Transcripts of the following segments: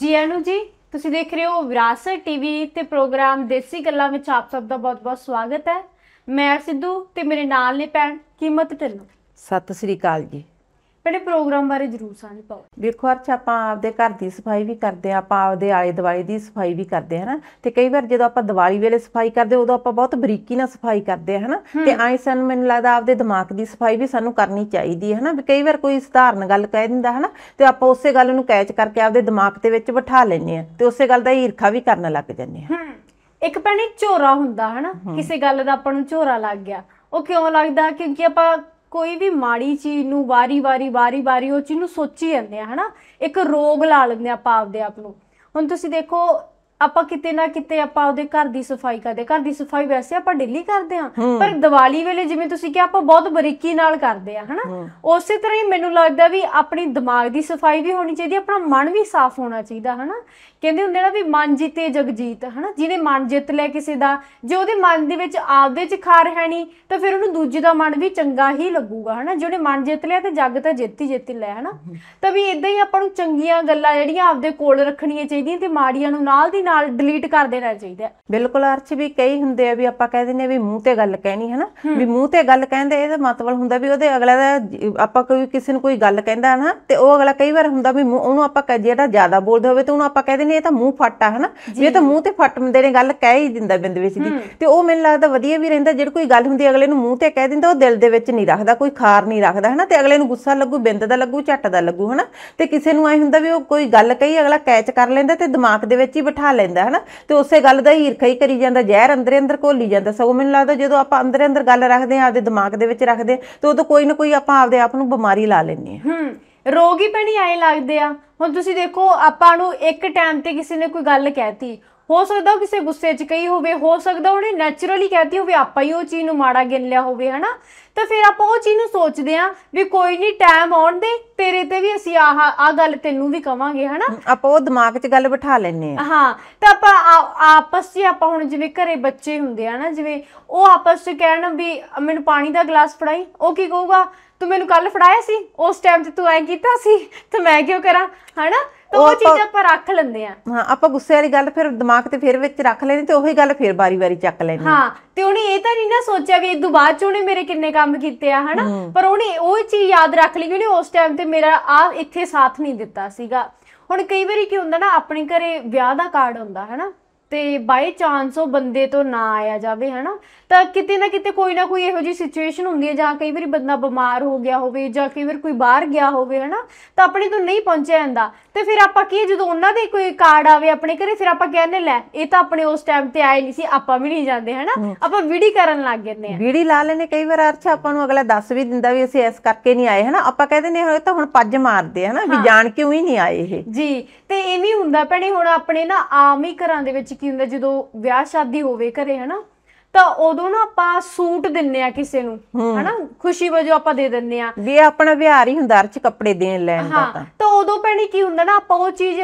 ਜੀ ਅਨੂ ਜੀ ਤੁਸੀਂ ਦੇਖ ਰਹੇ ਹੋ ਵਿਰਾਸਤ ਟੀਵੀ ਤੇ ਪ੍ਰੋਗਰਾਮ ਦੇਸੀ ਗੱਲਾਂ ਵਿੱਚ ਆਪ ਸਭ ਦਾ ਬਹੁਤ-ਬਹੁਤ ਸਵਾਗਤ ਹੈ ਮੈਂ ਸਿੱਧੂ ਤੇ ਮੇਰੇ ਨਾਲ ਨੇ ਭੈਣ ਕੀਮਤ ਢਿੱਲੋਂ ਸਤਿ ਸ੍ਰੀ ਅਕਾਲ ਜੀ ਪਹਿਲੇ ਪ੍ਰੋਗਰਾਮ ਬਾਰੇ ਜਰੂਰ ਸਾਂਝ ਪਾਓ ਦੇਖੋ ਅਰਚ ਆਪਾਂ ਆਪਦੇ ਘਰ ਦੀ ਸਫਾਈ ਵੀ ਕਰਦੇ ਆ ਆਪਾਂ ਆਪਦੇ ਆਲੇ ਦੁਆਲੇ ਦੀ ਸਫਾਈ ਵੀ ਕਰਦੇ ਆ ਹਨਾ ਤੇ ਕਈ ਵਾਰ ਜਦੋਂ ਆਪਾਂ ਦੀਵਾਲੀ ਵੇਲੇ ਸਫਾਈ ਕਰਦੇ ਉਦੋਂ ਆਪਾਂ ਬਹੁਤ ਬਰੀਕੀ ਨਾਲ ਸਫਾਈ ਕਰਦੇ ਆ ਹਨਾ ਤੇ ਆਈ ਸਾਨੂੰ ਮੈਨੂੰ ਲੱਗਦਾ ਆਪਦੇ ਦਿਮਾਗ ਦੀ ਸਫਾਈ ਵੀ ਸਾਨੂੰ ਕਰਨੀ ਚਾਹੀਦੀ ਹੈ ਹਨਾ ਵੀ ਕਈ ਵਾਰ ਕੋਈ ਸਧਾਰਨ ਗੱਲ ਕਹਿ ਦਿੰਦਾ ਹਨਾ ਤੇ ਆਪਾਂ ਉਸੇ ਗੱਲ ਨੂੰ ਕੈਚ ਕਰਕੇ ਆਪਦੇ ਦਿਮਾਗ ਦੇ ਵਿੱਚ ਬਿਠਾ ਲੈਂਦੇ ਆ ਤੇ ਉਸੇ ਗੱਲ ਦਾ ਈਰਖਾ ਵੀ ਕਰਨ ਲੱਗ ਜਾਂਦੇ ਆ ਇੱਕ ਪੈਣੀ ਝੋਰਾ ਹੁੰਦਾ ਹਨਾ ਕਿਸੇ ਗੱਲ ਦਾ ਆਪਾਂ ਨੂੰ ਝੋਰਾ ਲੱਗ ਗਿਆ ਉਹ ਕਿਉਂ ਲੱਗਦਾ ਕਿਉਂਕਿ ਆਪਾਂ ਕੋਈ ਵੀ ਮਾੜੀ ਚੀਜ਼ ਨੂੰ ਵਾਰੀ-ਵਾਰੀ ਵਾਰੀ-ਵਾਰੀ ਉਹ ਚੀਜ਼ ਨੂੰ ਸੋਚੀ ਜਾਂਦੇ ਆ ਹਨਾ ਇੱਕ ਰੋਗ ਲਾ ਲੈਂਦੇ ਆ ਆਪਾਂ ਆਪਦੇ ਆਪ ਨੂੰ ਹੁਣ ਤੁਸੀਂ ਦੇਖੋ ਆਪਾਂ ਕਿਤੇ ਨਾ ਕਿਤੇ ਆਪਾਂ ਉਹਦੇ ਘਰ ਦੀ ਸਫਾਈ ਕਰਦੇ ਘਰ ਦੀ ਸਫਾਈ ਵੈਸੇ ਆਪਾਂ ਡੇਲੀ ਕਰਦੇ ਆ ਪਰ ਦੀਵਾਲੀ ਵੇਲੇ ਜਿਵੇਂ ਤੁਸੀਂ ਕਿਹਾ ਆਪਾਂ ਬਹੁਤ ਬਰੀਕੀ ਨਾਲ ਕਰਦੇ ਆ ਹਨਾ ਉਸੇ ਤਰ੍ਹਾਂ ਹੀ ਮੈਨੂੰ ਲੱਗਦਾ ਵੀ ਆਪਣੀ ਦਿਮਾਗ ਦੀ ਸਫਾਈ ਵੀ ਹੋਣੀ ਚਾਹੀਦੀ ਆਪਣਾ ਮਨ ਵੀ ਸਾਫ਼ ਹੋਣਾ ਚਾਹੀਦਾ ਹਨਾ ਕਹਿੰਦੇ ਹੁੰਦੇ ਨਾ ਵੀ ਮਨ ਜਿੱਤੇ ਜਗ ਜੀਤ ਹਨਾ ਜਿਹਨੇ ਮਨ ਜਿੱਤ ਲਿਆ ਕਿਸੇ ਦਾ ਜੇ ਉਹਦੇ ਮਨ ਦੇ ਵਿੱਚ ਆਪਦੇ ਚ ਖਾਰ ਹੈ ਨਹੀਂ ਤਾਂ ਫਿਰ ਉਹਨੂੰ ਦੂਜੇ ਦਾ ਮਨ ਵੀ ਚੰਗਾ ਹੀ ਲੱਗੂਗਾ ਹਨਾ ਜਿਹਨੇ ਮਨ ਜਿੱਤ ਲਿਆ ਤੇ ਜੱਗ ਤਾਂ ਜਿੱਤੀ ਜਿੱਤੀ ਲੈ ਹਨਾ ਤਾਂ ਵੀ ਇਦਾਂ ਹੀ ਆਪਾਂ ਨੂੰ ਚੰਗੀਆਂ ਗੱਲਾਂ ਜਿਹੜੀਆਂ ਆਪਦੇ ਕੋਲ ਰੱਖਣੀਆਂ ਚਾਹੀਦੀਆਂ ਤੇ ਮਾੜੀਆਂ ਨੂੰ ਨਾਲ ਦੀ ਨਾਲ ਡਿਲੀਟ ਕਰ ਦੇਣਾ ਚਾਹੀਦਾ ਬਿਲਕੁਲ ਅਰਥ ਵੀ ਕਈ ਹੁੰਦੇ ਆ ਵੀ ਆਪਾਂ ਕਹਿ ਦਿੰਨੇ ਆ ਵੀ ਮੂੰਹ ਤੇ ਗੱਲ ਕਹਿਣੀ ਹੈ ਨਾ ਵੀ ਮੂੰਹ ਤੇ ਗੱਲ ਕਹਿੰਦੇ ਇਹਦਾ ਮਤਲਬ ਹੁੰਦਾ ਵੀ ਉਹਦੇ ਅਗਲੇ ਦਾ ਆਪਾਂ ਕੋਈ ਕਿਸੇ ਨੂੰ ਕੋਈ ਗੱਲ ਕਹਿੰਦਾ ਨਾ ਤੇ ਉਹ ਅਗਲਾ ਕਈ ਵਾਰ ਹੁੰਦਾ ਵੀ ਉਹਨੂੰ ਆਪਾਂ ਕਹਿ ਜਿਹੜਾ ਜ਼ਿਆਦਾ ਬੋਲਦਾ ਹੋਵੇ ਤੇ ਉਹਨੂੰ ਆਪਾਂ ਕਹਿ ਦਿੰਨੇ ਇਹ ਤਾਂ ਮੂੰਹ ਫੱਟ ਆ ਹਨਾ ਵੀ ਇਹ ਤਾਂ ਮੂੰਹ ਤੇ ਫੱਟ ਮੰਦੇ ਨੇ ਗੱਲ ਕਹਿ ਹੀ ਦਿੰਦਾ ਬਿੰਦ ਵਿੱਚ ਦੀ ਤੇ ਉਹ ਮੈਨੂੰ ਲੱਗਦਾ ਵਧੀਆ ਵੀ ਰਹਿੰਦਾ ਜਿਹੜੀ ਕੋਈ ਗੱਲ ਹੁੰਦੀ ਅਗਲੇ ਨੂੰ ਮੂੰਹ ਤੇ ਕਹਿ ਦਿੰਦਾ ਉਹ ਦਿਲ ਦੇ ਵਿੱਚ ਨਹੀਂ ਰੱਖਦਾ ਕੋਈ ਖਾਰ ਨਹੀਂ ਰੱਖਦਾ ਹਨਾ ਤੇ ਅਗਲੇ ਨੂੰ ਗੁੱਸਾ ਲੱਗੂ ਬਿੰਦ ਦਾ ਲੱਗੂ ਝੱਟ ਦਾ ਲੱਗੂ ਹਨਾ ਤੇ ਕਿਸੇ ਨੂੰ ਐ ਹੁੰਦਾ ਵੀ ਉਹ ਕੋਈ ਗੱਲ ਕਹੀ ਅਗਲਾ ਕੈਚ ਕਰ ਲੈਂਦਾ ਤੇ ਦਿਮਾਗ ਦੇ ਵਿੱਚ ਹੀ ਬਿਠਾ ਲੈਂਦਾ ਹਨਾ ਤੇ ਉਸੇ ਗੱਲ ਦਾ ਹੀ ਈਰਖਾ ਹੀ ਕਰੀ ਜਾਂਦਾ ਜ਼ਹਿਰ ਅੰਦਰੇ ਅੰਦਰ ਘੋਲੀ ਜਾਂਦਾ ਸਗੋਂ ਮੈਨੂੰ ਲੱਗਦਾ ਜਦੋਂ ਆਪਾਂ ਅੰਦਰੇ ਅੰਦਰ ਗੱਲ ਰੱਖਦੇ ਆ ਆਪਦੇ ਦਿਮਾਗ ਦੇ ਵਿੱਚ ਰੱਖਦੇ ਤੇ ਉਦੋਂ ਕੋਈ ਨਾ ਕੋਈ ਆਪਾਂ ਆਪਦੇ ਆਪ ਨੂੰ ਬਿਮਾਰੀ ਲਾ ਲੈਂਦੇ ਆ ਹੂੰ ਰੋਗ ਹੀ ਭੈਣੀ ਆਏ ਲੱਗਦੇ ਆ ਹੁਣ ਤੁਸੀਂ ਦੇਖੋ ਆਪਾਂ ਨੂੰ ਇੱਕ ਟਾਈਮ ਤੇ ਕਿਸੇ ਨੇ ਕੋਈ ਗੱਲ ਕਹਿਤੀ ਹੋ ਸਕਦਾ ਕਿਸੇ ਗੁੱਸੇ 'ਚ ਕਹੀ ਹੋਵੇ ਹੋ ਸਕਦਾ ਉਹਨੇ ਨੇਚਰਲੀ ਕਹਿਤੀ ਹੋਵੇ ਆਪਾਂ ਹੀ ਉਹ ਚੀਜ਼ ਨੂੰ ਮਾੜਾ ਗਿਣ ਲਿਆ ਹੋਵੇ ਹਨਾ ਤਾਂ ਫਿਰ ਆਪਾਂ ਉਹ ਚੀਜ਼ ਨੂੰ ਸੋਚਦੇ ਆ ਵੀ ਕੋਈ ਨਹੀਂ ਟਾਈਮ ਆਉਣ ਦੇ ਤੇਰੇ ਤੇ ਵੀ ਅਸੀਂ ਆਹ ਆ ਗੱਲ ਤੈਨੂੰ ਵੀ ਕਵਾਂਗੇ ਹਨਾ ਆਪਾਂ ਉਹ ਦਿਮਾਗ 'ਚ ਗੱਲ ਬਿਠਾ ਲੈਨੇ ਆ ਹਾਂ ਤਾਂ ਆਪਾਂ ਆਪਸ 'ਚ ਆਪਾਂ ਹੁਣ ਜਿਵੇਂ ਘਰੇ ਬੱਚੇ ਹੁੰਦੇ ਆ ਨਾ ਜਿਵੇਂ ਉਹ ਆਪਸ 'ਚ ਕਹਿਣ ਵੀ ਮੈਨੂੰ ਪਾਣੀ ਦਾ ਗਲਾਸ ਫੜਾਈ ਉਹ ਕੀ ਕਹੂਗਾ ਤੂੰ ਮੈਨੂੰ ਕੱਲ ਫੜਾਇਆ ਸੀ ਉਸ ਟਾਈਮ ਤੇ ਤੂੰ ਐ ਕੀਤਾ ਸੀ ਤੇ ਮੈਂ ਕਿਉਂ ਕਰਾਂ ਹਨਾ ਤਾਂ ਉਹ ਚੀਜ਼ ਆਪਾਂ ਰੱਖ ਲੈਂਦੇ ਆ ਹਾਂ ਆਪਾਂ ਗੁੱਸੇ ਵਾਲੀ ਗੱਲ ਫਿਰ ਦਿਮਾਗ ਤੇ ਫਿਰ ਵਿੱਚ ਰੱਖ ਲੈਣੀ ਤੇ ਉਹੀ ਗੱਲ ਫਿਰ ਬਾਰੀ-ਬਾਰੀ ਚੱਕ ਲੈਣੀ ਹਾਂ ਤੇ ਉਹਨੇ ਇਹ ਤਾਂ ਨਹੀਂ ਨਾ ਸੋਚਿਆ ਵੀ ਇਦੋਂ ਬਾਅਦ ਚ ਉਹਨੇ ਮੇਰੇ ਕਿੰਨੇ ਕੰਮ ਕੀਤੇ ਆ ਹਨਾ ਪਰ ਉਹਨੇ ਉਹ ਚੀਜ਼ ਯਾਦ ਰੱਖ ਲਈ ਕਿ ਉਹਨੇ ਉਸ ਟਾਈਮ ਤੇ ਮੇਰਾ ਆ ਇੱਥੇ ਸਾਥ ਨਹੀਂ ਦਿੱਤਾ ਸੀਗਾ ਹੁਣ ਕਈ ਵਾਰੀ ਕੀ ਹੁੰਦਾ ਨਾ ਆਪਣੇ ਘਰੇ ਵਿਆਹ ਦਾ ਕਾਰਡ ਹੁੰਦਾ ਹਨਾ ਤੇ ਬਾਈ ਚਾਂਸ ਉਹ ਬੰਦੇ ਤੋਂ ਨਾ ਆਇਆ ਜਾਵੇ ਹਨਾ ਤਾਂ ਕਿਤੇ ਨਾ ਕਿਤੇ ਕੋਈ ਨਾ ਕੋਈ ਇਹੋ ਜੀ ਸਿਚੁਏਸ਼ਨ ਹੁੰਦੀ ਹੈ ਜਾਂ ਕਈ ਵਾਰੀ ਬੰਦਾ ਬਿਮਾਰ ਹੋ ਗਿਆ ਹੋਵੇ ਜਾਂ ਕਈ ਵਾਰ ਕੋਈ ਬਾਹਰ ਗਿਆ ਹੋਵੇ ਹਨਾ ਤਾਂ ਆਪਣੇ ਤੋਂ ਨਹੀਂ ਪਹੁੰਚਿਆ ਜਾਂਦਾ ਤੇ ਫਿਰ ਆਪਾਂ ਕੀ ਜਦੋਂ ਉਹਨਾਂ ਦੇ ਕੋਈ ਕਾਰਡ ਆਵੇ ਆਪਣੇ ਘਰੇ ਫਿਰ ਆਪਾਂ ਕਹਿੰਦੇ ਲੈ ਇਹ ਤਾਂ ਆਪਣੇ ਉਸ ਟਾਈਮ ਤੇ ਆਏ ਨਹੀਂ ਸੀ ਆਪਾਂ ਵੀ ਨਹੀਂ ਜਾਂਦੇ ਹਨਾ ਆਪਾਂ ਵੀੜੀ ਕਰਨ ਲੱਗ ਜਾਂਦੇ ਆ ਵੀੜੀ ਲਾ ਲੈਨੇ ਕਈ ਵਾਰ ਅਰਥ ਆਪਾਂ ਨੂੰ ਅਗਲਾ ਦੱਸ ਵੀ ਦਿੰਦਾ ਵੀ ਅਸੀਂ ਇਸ ਕਰਕੇ ਨਹੀਂ ਆਏ ਹਨਾ ਆਪਾਂ ਕਹਿੰਦੇ ਨੇ ਹੋਏ ਤਾਂ ਹੁਣ ਪੱਜ ਮਾਰਦੇ ਹਨਾ ਵੀ ਜਾਣ ਕੇ ਉਹੀ ਨਹੀਂ ਆਏ ਇਹ ਜੀ ਤੇ ਇਵੇਂ ਹੁੰਦਾ ਭੈਣੇ ਹੁਣ ਆਪਣੇ ਨਾ ਆਮ ਹੀ ਘਰਾਂ ਦੇ ਵਿੱਚ ਕੀ ਹੁੰਦਾ ਜਦੋਂ ਵਿਆਹ ਸ਼ਾਦੀ ਹੋਵੇ ਘਰੇ ਹਨਾ ਤਾਂ ਉਦੋਂ ਨਾ ਆਪਾਂ ਸੂਟ ਦਿੰਨੇ ਆ ਕਿਸੇ ਨੂੰ ਹਨਾ ਖੁਸ਼ੀ ਵਜੋਂ ਆਪਾਂ ਦੇ ਦਿੰਨੇ ਆ ਵੀ ਆਪਣਾ ਵਿਹਾਰ ਹੀ ਹੁੰਦਾ ਅਰਚ ਕੱਪੜੇ ਦੇਣ ਲੈਣ ਦਾ ਤਾਂ ਤਾਂ ਉਦੋਂ ਪੈਣੀ ਕੀ ਹੁੰਦਾ ਨਾ ਆਪਾਂ ਉਹ ਚੀਜ਼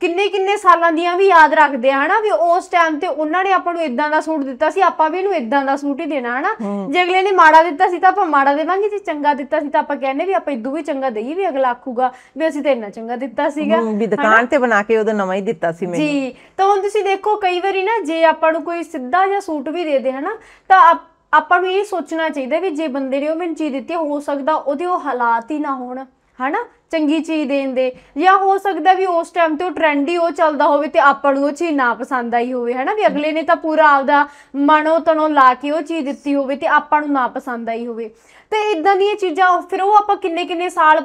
ਕਿੰਨੇ ਕਿੰਨੇ ਸਾਲਾਂ ਦੀਆਂ ਵੀ ਯਾਦ ਰੱਖਦੇ ਆ ਹਨਾ ਵੀ ਉਸ ਟਾਈਮ ਤੇ ਉਹਨਾਂ ਨੇ ਆਪਾਂ ਨੂੰ ਇਦਾਂ ਦਾ ਸੂਟ ਦਿੱਤਾ ਸੀ ਆਪਾਂ ਵੀ ਇਹਨੂੰ ਇਦਾਂ ਦਾ ਸੂਟ ਹੀ ਦੇਣਾ ਹਨਾ ਜੇ ਅਗਲੇ ਨੇ ਮਾੜਾ ਦਿੱਤਾ ਸੀ ਤਾਂ ਆਪਾਂ ਮਾੜਾ ਦੇਵਾਂਗੇ ਜੇ ਚੰਗਾ ਦਿੱਤਾ ਸੀ ਤਾਂ ਆਪਾਂ ਕਹਿੰਦੇ ਵੀ ਆਪਾਂ ਇਦੋਂ ਵੀ ਚੰਗਾ ਦੇਈ ਵੀ ਅਗਲਾ ਆਖੂਗਾ ਵੀ ਅਸੀਂ ਤਾਂ ਇੰਨਾ ਚੰਗਾ ਦਿੱਤਾ ਸੀਗਾ ਵੀ ਦੁਕਾਨ ਤੇ ਬਣਾ ਕੇ ਉਹਦਾ ਨਵਾਂ ਹੀ ਦਿੱਤਾ ਸੀ ਮੈਨੂੰ ਜੀ ਤਾਂ ਹੁਣ ਤੁਸੀਂ ਦੇਖੋ ਕਈ ਵਾਰੀ ਨਾ ਜੇ ਆਪਾਂ ਨੂੰ ਕੋਈ ਸਿੱਧਾ ਜਿਹਾ ਸੂਟ ਵੀ ਦੇ ਦੇ ਹਨਾ ਤਾਂ ਆਪਾਂ ਨੂੰ ਇਹ ਸੋਚਣਾ ਚਾਹੀਦਾ ਵੀ ਜੇ ਬੰਦੇ ਨੇ ਉਹ ਮੈਨੂੰ ਚੀਜ਼ ਦਿੱਤੀ ਹੋ ਸਕਦਾ ਉਹਦੇ ਉਹ ਹਾਲਾਤ ਹੀ ਨਾ ਹੋਣ ਹਨਾ ਚੰਗੀ ਚੀਜ਼ ਦੇਣ ਦੇ ਜਾਂ ਹੋ ਸਕਦਾ ਵੀ ਉਸ ਟਾਈਮ ਤੇ ਉਹ ਟ੍ਰੈਂਡੀ ਉਹ ਚੱਲਦਾ ਹੋਵੇ ਤੇ ਆਪਾਂ ਨੂੰ ਉਹ ਚੀਜ਼ ਨਾ ਪਸੰਦ ਆਈ ਹੋਵੇ ਹੈਨਾ ਵੀ ਅਗਲੇ ਨੇ ਤਾਂ ਪੂਰਾ ਆਪਦਾ ਮਨੋ ਤਨੋ ਲਾ ਕੇ ਉਹ ਚੀਜ਼ ਦਿੱਤੀ ਹੋਵੇ ਤੇ ਆਪਾਂ ਨੂੰ ਨਾ ਪਸੰਦ ਆਈ ਹੋਵੇ ਤੇ ਇਦਾਂ ਦੀਆਂ ਚੀਜ਼ਾਂ ਫਿਰ ਉਹ ਆਪਾਂ ਕਿੰਨੇ ਕਿੰਨੇ ਸਾਲ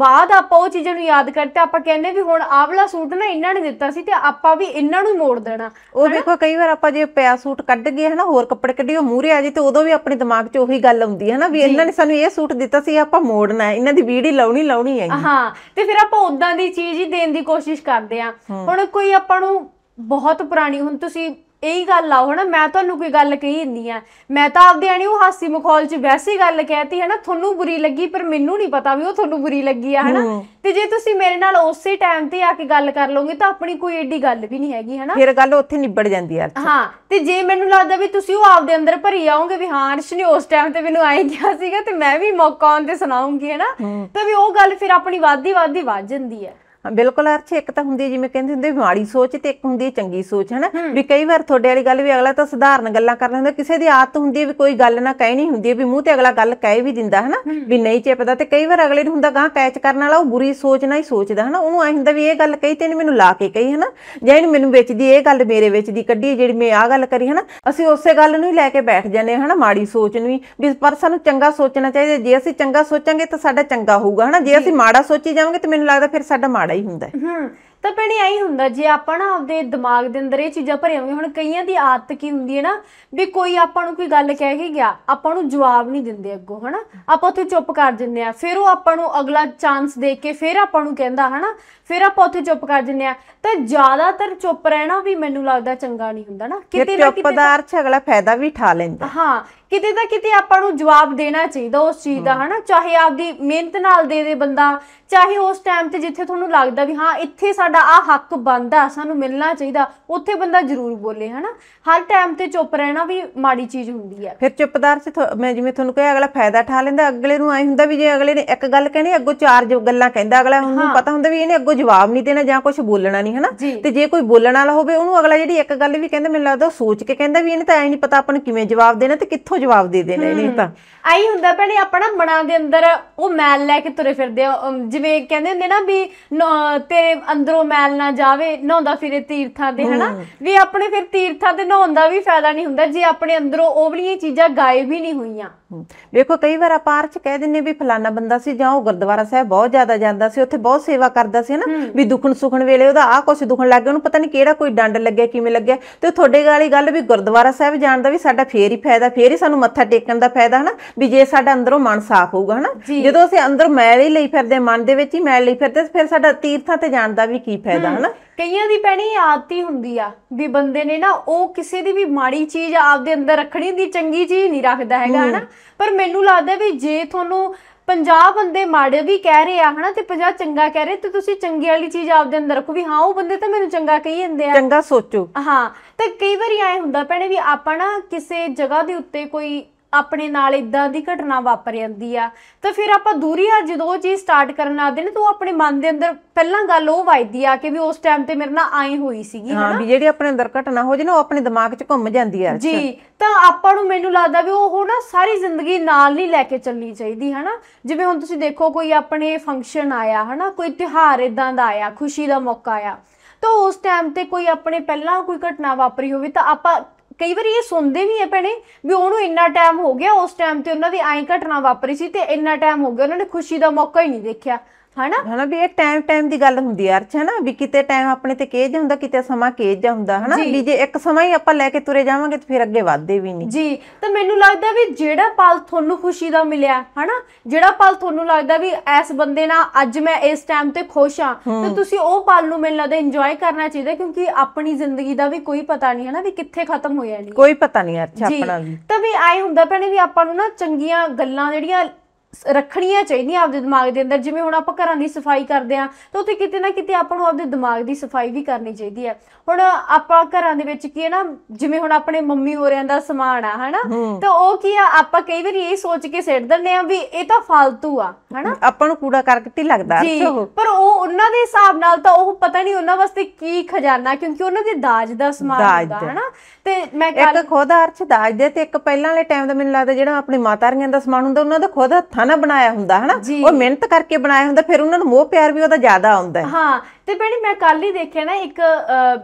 ਬਾਅਦ ਆਪਾਂ ਉਹ ਚੀਜ਼ਾਂ ਨੂੰ ਯਾਦ ਕਰਤੇ ਆਪਾਂ ਕਹਿੰਦੇ ਵੀ ਹੁਣ ਆਵਲਾ ਸੂਟ ਨਾ ਇਹਨਾਂ ਨੇ ਦਿੱਤਾ ਸੀ ਤੇ ਆਪਾਂ ਵੀ ਇਹਨਾਂ ਨੂੰ ਮੋੜ ਦੇਣਾ ਉਹ ਦੇਖੋ ਕਈ ਵਾਰ ਆਪਾਂ ਜੇ ਪਿਆ ਸੂਟ ਕੱਢ ਗਏ ਹਨਾ ਹੋਰ ਕੱਪੜੇ ਕੱਢੀ ਉਹ ਮੂਰੇ ਆ ਜੇ ਤੇ ਉਦੋਂ ਵੀ ਆਪਣੇ ਦਿਮਾਗ 'ਚ ਉਹੀ ਗੱਲ ਆਉਂਦੀ ਹੈ ਹਨਾ ਵੀ ਇਹਨਾਂ ਨੇ ਸਾਨੂੰ ਇਹ ਸੂਟ ਦਿੱਤਾ ਸੀ ਆਪਾਂ ਮੋੜਨਾ ਹੈ ਇਹਨਾਂ ਦੀ ਵੀੜੀ ਲਾਉਣੀ ਲਾਉਣੀ ਹੈ ਹਾਂ ਤੇ ਫਿਰ ਆਪਾਂ ਉਦਾਂ ਦੀ ਚੀਜ਼ ਹੀ ਦੇਣ ਦੀ ਕੋਸ਼ਿਸ਼ ਕਰਦੇ ਆ ਹੁਣ ਕੋਈ ਆਪਾਂ ਨੂੰ ਬਹੁਤ ਪੁਰਾਣੀ ਹੁਣ ਤੁਸੀਂ ਇਹੀ ਗੱਲ ਆ ਹਣਾ ਮੈਂ ਤੁਹਾਨੂੰ ਕੋਈ ਗੱਲ ਕਹੀ ਹੁੰਦੀ ਆ ਮੈਂ ਤਾਂ ਆਪਦੇ ਆਣੀ ਉਹ ਹਾਸੀ ਮਖੌਲ ਚ ਵੈਸੀ ਗੱਲ ਕਹਿਤੀ ਨਾ ਤੁਹਾਨੂੰ ਬੁਰੀ ਲੱਗੀ ਪਰ ਮੈਨੂੰ ਨਹੀਂ ਪਤਾ ਵੀ ਉਹ ਤੁਹਾਨੂੰ ਬੁਰੀ ਲੱਗੀ ਆ ਹਨਾ ਤੇ ਜੇ ਤੁਸੀਂ ਮੇਰੇ ਨਾਲ ਉਸੇ ਟਾਈਮ ਤੇ ਆ ਕੇ ਗੱਲ ਕਰ ਲੋਗੇ ਤਾਂ ਆਪਣੀ ਕੋਈ ਏਡੀ ਗੱਲ ਵੀ ਨਹੀਂ ਹੈਗੀ ਹਨਾ ਫਿਰ ਗੱਲ ਉੱਥੇ ਨਿਬੜ ਜਾਂਦੀ ਆ ਹਾਂ ਤੇ ਜੇ ਮੈਨੂੰ ਲੱਗਦਾ ਵੀ ਤੁਸੀਂ ਉਹ ਆਪਦੇ ਅੰਦਰ ਭਰੀ ਆਉਂਗੇ ਵੀ ਹਾਂ ਅਰਸ਼ ਨੇ ਉਸ ਟਾਈਮ ਤੇ ਮੈਨੂੰ ਆਏ ਗਿਆ ਸੀਗਾ ਤੇ ਮੈਂ ਵੀ ਮੌਕਾ ਆਉਣ ਤੇ ਸੁਣਾਉਂਗੀ ਹਨਾ ਤਾਂ ਵੀ ਉਹ ਗੱਲ ਫਿਰ ਆਪਣੀ ਵਾਦੀ ਵਾਦੀ ਵੱਜ ਜਾਂਦੀ ਹੈ ਬਿਲਕੁਲ ਅਰਥ ਇੱਕ ਤਾਂ ਹੁੰਦੀ ਜਿਵੇਂ ਕਹਿੰਦੇ ਹੁੰਦੇ ਮਾੜੀ ਸੋਚ ਤੇ ਇੱਕ ਹੁੰਦੀ ਚੰਗੀ ਸੋਚ ਹੈ ਨਾ ਵੀ ਕਈ ਵਾਰ ਤੁਹਾਡੇ ਵਾਲੀ ਗੱਲ ਵੀ ਅਗਲਾ ਤਾਂ ਸਧਾਰਨ ਗੱਲਾਂ ਕਰ ਲੈਂਦਾ ਕਿਸੇ ਦੀ ਆਦਤ ਹੁੰਦੀ ਵੀ ਕੋਈ ਗੱਲ ਨਾ ਕਹਿਣੀ ਹੁੰਦੀ ਵੀ ਮੂੰਹ ਤੇ ਅਗਲਾ ਗੱਲ ਕਹਿ ਵੀ ਦਿੰਦਾ ਹੈ ਨਾ ਵੀ ਨਹੀਂ ਚੇਪਦਾ ਤੇ ਕਈ ਵਾਰ ਅਗਲੇ ਨੂੰ ਹੁੰਦਾ ਗਾਂ ਕੈਚ ਕਰਨ ਵਾਲਾ ਉਹ ਬੁਰੀ ਸੋਚ ਨਾਲ ਹੀ ਸੋਚਦਾ ਹੈ ਨਾ ਉਹਨੂੰ ਐ ਹੁੰਦਾ ਵੀ ਇਹ ਗੱਲ ਕਹੀ ਤੇ ਮੈਨੂੰ ਲਾ ਕੇ ਕਹੀ ਨਾ ਜਾਂ ਇਹਨੂੰ ਮੈਨੂੰ ਵਿੱਚ ਦੀ ਇਹ ਗੱਲ ਮੇਰੇ ਵਿੱਚ ਦੀ ਕੱਢੀ ਜਿਹੜੀ ਮੈਂ ਆ ਗੱਲ ਕਰੀ ਹੈ ਨਾ ਅਸੀਂ ਉਸੇ ਗੱਲ ਨੂੰ ਹੀ ਲੈ ਕੇ ਬੈਠ ਜਾਂਦੇ ਹਨਾ ਮਾੜੀ ਸੋਚ ਨੂੰ ਹੀ ਵੀ ਪਰ ਸਾਨੂੰ ਚੰਗਾ ਸੋਚਣਾ ਚਾਹੀਦਾ ਜੇ ਅਸੀਂ ਚੰਗਾ ਸੋਚਾਂਗੇ ਤਾਂ ਸਾਡਾ ਚੰਗਾ ਹੋਊਗਾ ਨਾ ਜੇ ਅਸੀਂ ਮਾੜਾ ਸੋਚੀ ਜਾਵਾਂਗੇ ਤਾਂ ਮੈਨੂੰ ਲੱਗਦਾ ਫਿਰ ਸਾਡਾ ਮਾੜਾ ਹੀ ਹੁੰਦਾ ਹੈ ਹੂੰ ਤਾਂ ਭੈਣੇ ਆਈ ਹੁੰਦਾ ਜੇ ਆਪਾਂ ਨਾ ਆਪਦੇ ਦਿਮਾਗ ਦੇ ਅੰਦਰ ਇਹ ਚੀਜ਼ਾਂ ਭਰੇ ਹੋਵੇ ਹੁਣ ਕਈਆਂ ਦੀ ਆਦਤ ਕੀ ਹੁੰਦੀ ਹੈ ਨਾ ਵੀ ਕੋਈ ਆਪਾਂ ਨੂੰ ਕੋਈ ਗੱਲ ਕਹਿ ਕੇ ਗਿਆ ਆਪਾਂ ਨੂੰ ਜਵਾਬ ਨਹੀਂ ਦਿੰਦੇ ਅੱਗੋਂ ਹਨਾ ਆਪਾਂ ਉੱਥੇ ਚੁੱਪ ਕਰ ਦਿੰਦੇ ਆ ਫਿਰ ਉਹ ਆਪਾਂ ਨੂੰ ਅਗਲਾ ਚਾਂਸ ਦੇ ਕੇ ਫਿਰ ਆਪਾਂ ਨੂੰ ਕਹਿੰਦਾ ਹਨਾ ਫਿਰ ਆਪਾਂ ਉੱਥੇ ਚੁੱਪ ਕਰ ਦਿੰਦੇ ਆ ਤਾਂ ਜ਼ਿਆਦਾਤਰ ਚੁੱਪ ਰਹਿਣਾ ਵੀ ਮੈਨੂੰ ਲੱਗਦਾ ਚੰਗਾ ਨਹੀਂ ਹੁੰਦਾ ਨਾ ਕਿਤੇ ਨਾ ਕਿਤੇ ਚੁੱਪ ਦਾ ਅਰਥ ਅਗਲਾ ਫਾਇਦਾ ਵੀ ਠਾ ਲੈਂਦਾ ਹਾਂ ਕਿਤੇ ਤਾਂ ਕਿਤੇ ਆਪਾਂ ਨੂੰ ਜਵਾਬ ਦੇਣਾ ਚਾਹੀਦਾ ਉਸ ਚੀਜ਼ ਦਾ ਹਨਾ ਚਾਹੇ ਆਪਦੀ ਮਿਹਨਤ ਨਾਲ ਦੇ ਦੇ ਬੰਦਾ ਚਾਹੇ ਉਸ ਟਾਈਮ ਤੇ ਜਿੱਥੇ ਤੁਹਾਨੂੰ ਲੱਗਦਾ ਵੀ ਹਾਂ ਇੱਥੇ ਸਾਡਾ ਆ ਹੱਕ ਬਣਦਾ ਸਾਨੂੰ ਮਿਲਣਾ ਚਾਹੀਦਾ ਉੱਥੇ ਬੰਦਾ ਜ਼ਰੂਰ ਬੋਲੇ ਹਨਾ ਹਰ ਟਾਈਮ ਤੇ ਚੁੱਪ ਰਹਿਣਾ ਵੀ ਮਾੜੀ ਚੀਜ਼ ਹੁੰਦੀ ਹੈ ਫਿਰ ਚੁੱਪਦਾਰ ਚ ਮੈਂ ਜਿਵੇਂ ਤੁਹਾਨੂੰ ਕਿਹਾ ਅਗਲਾ ਫਾਇਦਾ ਠਾ ਲੈਂਦਾ ਅਗਲੇ ਨੂੰ ਆਈ ਹੁੰਦਾ ਵੀ ਜੇ ਅਗਲੇ ਨੇ ਇੱਕ ਗੱਲ ਕਹਿਣੀ ਅੱਗੋਂ ਚਾਰ ਗੱਲਾਂ ਕਹਿੰਦਾ ਅਗਲਾ ਉਹਨੂੰ ਪਤਾ ਹੁੰਦਾ ਵੀ ਇਹਨੇ ਅੱਗੋਂ ਜਵਾਬ ਨਹੀਂ ਦੇਣਾ ਜਾਂ ਕੁਝ ਬੋਲਣਾ ਨਹੀਂ ਹਨਾ ਤੇ ਜੇ ਕੋਈ ਬੋਲਣ ਵਾਲਾ ਹੋਵੇ ਉਹਨੂੰ ਅਗਲਾ ਜਿਹੜੀ ਇੱਕ ਗੱਲ ਵੀ ਕਹਿੰਦਾ ਮੈਨੂੰ ਲੱਗਦਾ ਸੋਚ ਕੇ ਕਹਿੰਦਾ ਵੀ ਇਹਨੇ ਤਾਂ ਐ ਨਹੀਂ ਪਤਾ ਆਪਾਂ ਨੂੰ ਕਿਵੇਂ ਜਵਾਬ ਦੇਣਾ ਤੇ ਕਿੱਥੋਂ ਕਿੱਥੋਂ ਜਵਾਬ ਦੇ ਦੇਣੇ ਨਹੀਂ ਤਾਂ ਆਈ ਹੁੰਦਾ ਭੈਣੇ ਆਪਣਾ ਮਨਾਂ ਦੇ ਅੰਦਰ ਉਹ ਮੈਲ ਲੈ ਕੇ ਤੁਰੇ ਫਿਰਦੇ ਆ ਜਿਵੇਂ ਕਹਿੰਦੇ ਹੁੰਦੇ ਨਾ ਵੀ ਤੇ ਤੇਰੇ ਅੰਦਰੋਂ ਮੈਲ ਨਾ ਜਾਵੇ ਨਹਾਉਂਦਾ ਫਿਰੇ ਤੀਰਥਾਂ ਤੇ ਹਨਾ ਵੀ ਆਪਣੇ ਫਿਰ ਤੀਰਥਾਂ ਤੇ ਨਹਾਉਂਦਾ ਵੀ ਫਾਇਦਾ ਨਹੀਂ ਹੁੰਦਾ ਜੇ ਆਪਣੇ ਅੰਦਰੋਂ ਉਹ ਵਾਲੀਆਂ ਚੀਜ਼ਾਂ ਗਾਇਬ ਹੀ ਨਹੀਂ ਹੋਈਆਂ ਵੇਖੋ ਕਈ ਵਾਰ ਆਪਾਰਚ ਕਹਿ ਦਿੰਨੇ ਵੀ ਫਲਾਨਾ ਬੰਦਾ ਸੀ ਜਾਂ ਉਹ ਗੁਰਦੁਆਰਾ ਸਾਹਿਬ ਬਹੁਤ ਜ਼ਿਆਦਾ ਜਾਂਦਾ ਸੀ ਉੱਥੇ ਬਹੁਤ ਸੇਵਾ ਕਰਦਾ ਸੀ ਨਾ ਵੀ ਦੁਖਣ ਸੁਖਣ ਵੇਲੇ ਉਹਦਾ ਆ ਕੁਝ ਦੁਖਣ ਲੱਗ ਗਿਆ ਉਹਨੂੰ ਪਤਾ ਨਹੀਂ ਕਿਹੜਾ ਕੋਈ ਡੰਡ ਲੱਗਿਆ ਕਿਵੇਂ ਲੱਗਿਆ ਤੇ ਤੁਹਾਡੇ ਵਾਲੀ ਗੱਲ ਵੀ ਗੁਰਦੁਆਰਾ ਸਾਹਿਬ ਜਾਣ ਦਾ ਵੀ ਸਾਡਾ ਫੇਰ ਹੀ ਫਾਇਦਾ ਫੇਰ ਹੀ ਸਾਨੂੰ ਮੱਥਾ ਟੇਕਣ ਦਾ ਫਾਇਦਾ ਹਨਾ ਵੀ ਜੇ ਸਾਡਾ ਅੰਦਰੋਂ ਮਨ ਸਾਫ਼ ਹੋਊਗਾ ਹਨਾ ਜਦੋਂ ਅਸੀਂ ਅੰਦਰ ਮੈਲ ਹੀ ਲਈ ਫਿਰਦੇ ਮਨ ਦੇ ਵਿੱਚ ਹੀ ਮੈਲ ਲਈ ਫਿਰਦੇ ਫਿਰ ਸਾਡਾ ਤੀਰਥਾਂ ਤੇ ਜਾਣ ਦਾ ਵੀ ਕੀ ਫਾਇਦਾ ਹਨਾ ਕਈਆਂ ਦੀ ਪੈਣੀ ਆਦਤੀ ਹੁੰਦੀ ਆ ਵੀ ਬੰਦੇ ਨੇ ਨਾ ਉਹ ਕਿਸੇ ਦੀ ਵੀ ਮਾੜੀ ਚੀਜ਼ ਆਪਦੇ ਅੰਦਰ ਰੱਖਣੀ ਦੀ ਚੰਗੀ ਚੀਜ਼ ਨਹੀਂ ਰੱਖਦਾ ਹੈਗਾ ਹਨਾ ਪਰ ਮੈਨੂੰ ਲੱਗਦਾ ਵੀ ਜੇ ਤੁਹਾਨੂੰ 50 ਬੰਦੇ ਮਾੜੇ ਵੀ ਕਹਿ ਰਹੇ ਆ ਹਨਾ ਤੇ 50 ਚੰਗਾ ਕਹਿ ਰਹੇ ਤੇ ਤੁਸੀਂ ਚੰਗੇ ਵਾਲੀ ਚੀਜ਼ ਆਪਦੇ ਅੰਦਰ ਰੱਖੋ ਵੀ ਹਾਂ ਉਹ ਬੰਦੇ ਤਾਂ ਮੈਨੂੰ ਚੰਗਾ ਕਹੀ ਜਾਂਦੇ ਆ ਚੰਗਾ ਸੋਚੋ ਹਾਂ ਤੇ ਕਈ ਵਾਰੀ ਐ ਹੁੰਦਾ ਪੈਣੇ ਵੀ ਆਪਾਂ ਨਾ ਕਿਸੇ ਜਗ੍ਹਾ ਦੇ ਉੱਤੇ ਕੋਈ ਆਪਣੇ ਨਾਲ ਇਦਾਂ ਦੀ ਘਟਨਾ ਵਾਪਰ ਜਾਂਦੀ ਆ ਤਾਂ ਫਿਰ ਆਪਾਂ ਦੂਰੀ ਆ ਜਦੋਂ ਉਹ ਚੀਜ਼ ਸਟਾਰਟ ਕਰਨ ਆਦੇ ਨੇ ਤੂੰ ਆਪਣੇ ਮਨ ਦੇ ਅੰਦਰ ਪਹਿਲਾਂ ਗੱਲ ਉਹ ਵਜਦੀ ਆ ਕਿ ਵੀ ਉਸ ਟਾਈਮ ਤੇ ਮੇਰੇ ਨਾਲ ਆਏ ਹੋਈ ਸੀਗੀ ਹਾਂ ਵੀ ਜਿਹੜੀ ਆਪਣੇ ਅੰਦਰ ਘਟਨਾ ਹੋ ਜੇ ਨਾ ਉਹ ਆਪਣੇ ਦਿਮਾਗ 'ਚ ਘੁੰਮ ਜਾਂਦੀ ਆ ਜੀ ਤਾਂ ਆਪਾਂ ਨੂੰ ਮੈਨੂੰ ਲੱਗਦਾ ਵੀ ਉਹ ਨਾ ਸਾਰੀ ਜ਼ਿੰਦਗੀ ਨਾਲ ਨਹੀਂ ਲੈ ਕੇ ਚੱਲਣੀ ਚਾਹੀਦੀ ਹਨਾ ਜਿਵੇਂ ਹੁਣ ਤੁਸੀਂ ਦੇਖੋ ਕੋਈ ਆਪਣੇ ਫੰਕਸ਼ਨ ਆਇਆ ਹਨਾ ਕੋਈ ਤਿਹਾਰ ਇਦਾਂ ਦਾ ਆਇਆ ਖੁਸ਼ੀ ਦਾ ਮੌਕਾ ਆਇਆ ਤਾਂ ਉਸ ਟਾਈਮ ਤੇ ਕੋਈ ਆਪਣੇ ਪਹਿਲਾਂ ਕੋਈ ਘਟਨਾ ਵਾਪਰੀ ਹੋਵੇ ਤਾਂ ਆਪਾਂ ਕਈ ਵਾਰੀ ਇਹ ਸੁਣਦੇ ਵੀ ਆ ਭੈਣੇ ਵੀ ਉਹਨੂੰ ਇੰਨਾ ਟਾਈਮ ਹੋ ਗਿਆ ਉਸ ਟਾਈਮ ਤੇ ਉਹਨਾਂ ਦੀ ਐਂ ਘਟਨਾ ਵਾਪਰੀ ਸੀ ਤੇ ਇੰਨਾ ਟਾਈਮ ਹੋ ਗਿਆ ਉਹਨਾਂ ਨੇ ਖੁਸ਼ੀ ਦਾ ਮੌਕਾ ਹੀ ਨਹੀਂ ਦੇਖਿਆ ਹਨਾ ਹਨਾ ਵੀ ਇਹ ਟਾਈਮ ਟਾਈਮ ਦੀ ਗੱਲ ਹੁੰਦੀ ਆ ਅਰਚ ਹਨਾ ਵੀ ਕਿਤੇ ਟਾਈਮ ਆਪਣੇ ਤੇ ਕੇਜ ਹੁੰਦਾ ਕਿਤੇ ਸਮਾਂ ਕੇਜ ਹੁੰਦਾ ਹਨਾ ਵੀ ਜੇ ਇੱਕ ਸਮਾਂ ਹੀ ਆਪਾਂ ਲੈ ਕੇ ਤੁਰੇ ਜਾਵਾਂਗੇ ਤੇ ਫਿਰ ਅੱਗੇ ਵਧਦੇ ਵੀ ਨਹੀਂ ਜੀ ਤਾਂ ਮੈਨੂੰ ਲੱਗਦਾ ਵੀ ਜਿਹੜਾ ਪਲ ਤੁਹਾਨੂੰ ਖੁਸ਼ੀ ਦਾ ਮਿਲਿਆ ਹਨਾ ਜਿਹੜਾ ਪਲ ਤੁਹਾਨੂੰ ਲੱਗਦਾ ਵੀ ਇਸ ਬੰਦੇ ਨਾਲ ਅੱਜ ਮੈਂ ਇਸ ਟਾਈਮ ਤੇ ਖੁਸ਼ ਆ ਤੇ ਤੁਸੀਂ ਉਹ ਪਲ ਨੂੰ ਮੈਨੂੰ ਲੱਗਦਾ ਇੰਜੋਏ ਕਰਨਾ ਚਾਹੀਦਾ ਕਿਉਂਕਿ ਆਪਣੀ ਜ਼ਿੰਦਗੀ ਦਾ ਵੀ ਕੋਈ ਪਤਾ ਨਹੀਂ ਹਨਾ ਵੀ ਕਿੱਥੇ ਖਤਮ ਹੋ ਜਾਣੀ ਕੋਈ ਪਤਾ ਨਹੀਂ ਅਰਚ ਆਪਣਾ ਵੀ ਤਾਂ ਵੀ ਆਏ ਹੁੰਦਾ ਭੈਣੇ ਵੀ ਆਪਾਂ ਨੂੰ ਨਾ ਚੰਗੀਆਂ ਗੱਲਾਂ ਜਿਹੜੀਆਂ ਰੱਖਣੀਆਂ ਚਾਹੀਦੀਆਂ ਆਪਦੇ ਦਿਮਾਗ ਦੇ ਅੰਦਰ ਜਿਵੇਂ ਹੁਣ ਆਪਾਂ ਘਰਾਂ ਦੀ ਸਫਾਈ ਕਰਦੇ ਆ ਤਾਂ ਉੱਥੇ ਕਿਤੇ ਨਾ ਕਿਤੇ ਆਪਾਂ ਨੂੰ ਆਪਦੇ ਦਿਮਾਗ ਦੀ ਸਫਾਈ ਵੀ ਕਰਨੀ ਚਾਹੀਦੀ ਹੈ ਹੁਣ ਆਪਾਂ ਘਰਾਂ ਦੇ ਵਿੱਚ ਕੀ ਹੈ ਨਾ ਜਿਵੇਂ ਹੁਣ ਆਪਣੇ ਮੰਮੀ ਹੋਰਿਆਂ ਦਾ ਸਮਾਨ ਆ ਹਨਾ ਤਾਂ ਉਹ ਕੀ ਆ ਆਪਾਂ ਕਈ ਵਾਰੀ ਇਹ ਸੋਚ ਕੇ ਸਿੱਟ ਦਿੰਦੇ ਆ ਵੀ ਇਹ ਤਾਂ ਫालतू ਆ ਹਨਾ ਆਪਾਂ ਨੂੰ ਕੂੜਾ ਕਰਕਟ ਹੀ ਲੱਗਦਾ ਜੀ ਪਰ ਉਹ ਉਹਨਾਂ ਦੇ ਹਿਸਾਬ ਨਾਲ ਤਾਂ ਉਹ ਪਤਾ ਨਹੀਂ ਉਹਨਾਂ ਵਾਸਤੇ ਕੀ ਖਜ਼ਾਨਾ ਕਿਉਂਕਿ ਉਹਨਾਂ ਦੇ ਦਾਜ ਦਾ ਸਮਾਨ ਹੁੰਦਾ ਹਨਾ ਤੇ ਮੈਂ ਇੱਕ ਖੁਦ ਅਰਥ ਦਾਜ ਦੇ ਤੇ ਇੱਕ ਪਹਿਲਾਂ ਵਾਲੇ ਟਾਈਮ ਦਾ ਮੈਨੂੰ ਲੱਗਦਾ ਜਿਹੜਾ ਆਪਣੇ ਮਾਤਾ ਰੀਆਂ ਦਾ ਸਮਾਨ ਹੁੰਦਾ ਉਹਨਾਂ ਦਾ ਖੁਦ ਹੱਥਾਂ ਨਾ ਬਣਾਇਆ ਹੁੰਦਾ ਹਨਾ ਉਹ ਮਿਹਨਤ ਕਰਕੇ ਬਣਾਇਆ ਹੁੰਦਾ ਫਿਰ ਉਹਨਾਂ ਨੂੰ ਮੋਹ ਪਿਆਰ ਵੀ ਉਹਦਾ ਜ਼ਿਆਦਾ ਆਉਂਦਾ ਹੈ ਹਾਂ ਤੇ ਭੈਣੀ ਮੈਂ ਕੱਲ ਹੀ ਦੇਖਿਆ ਨਾ ਇੱਕ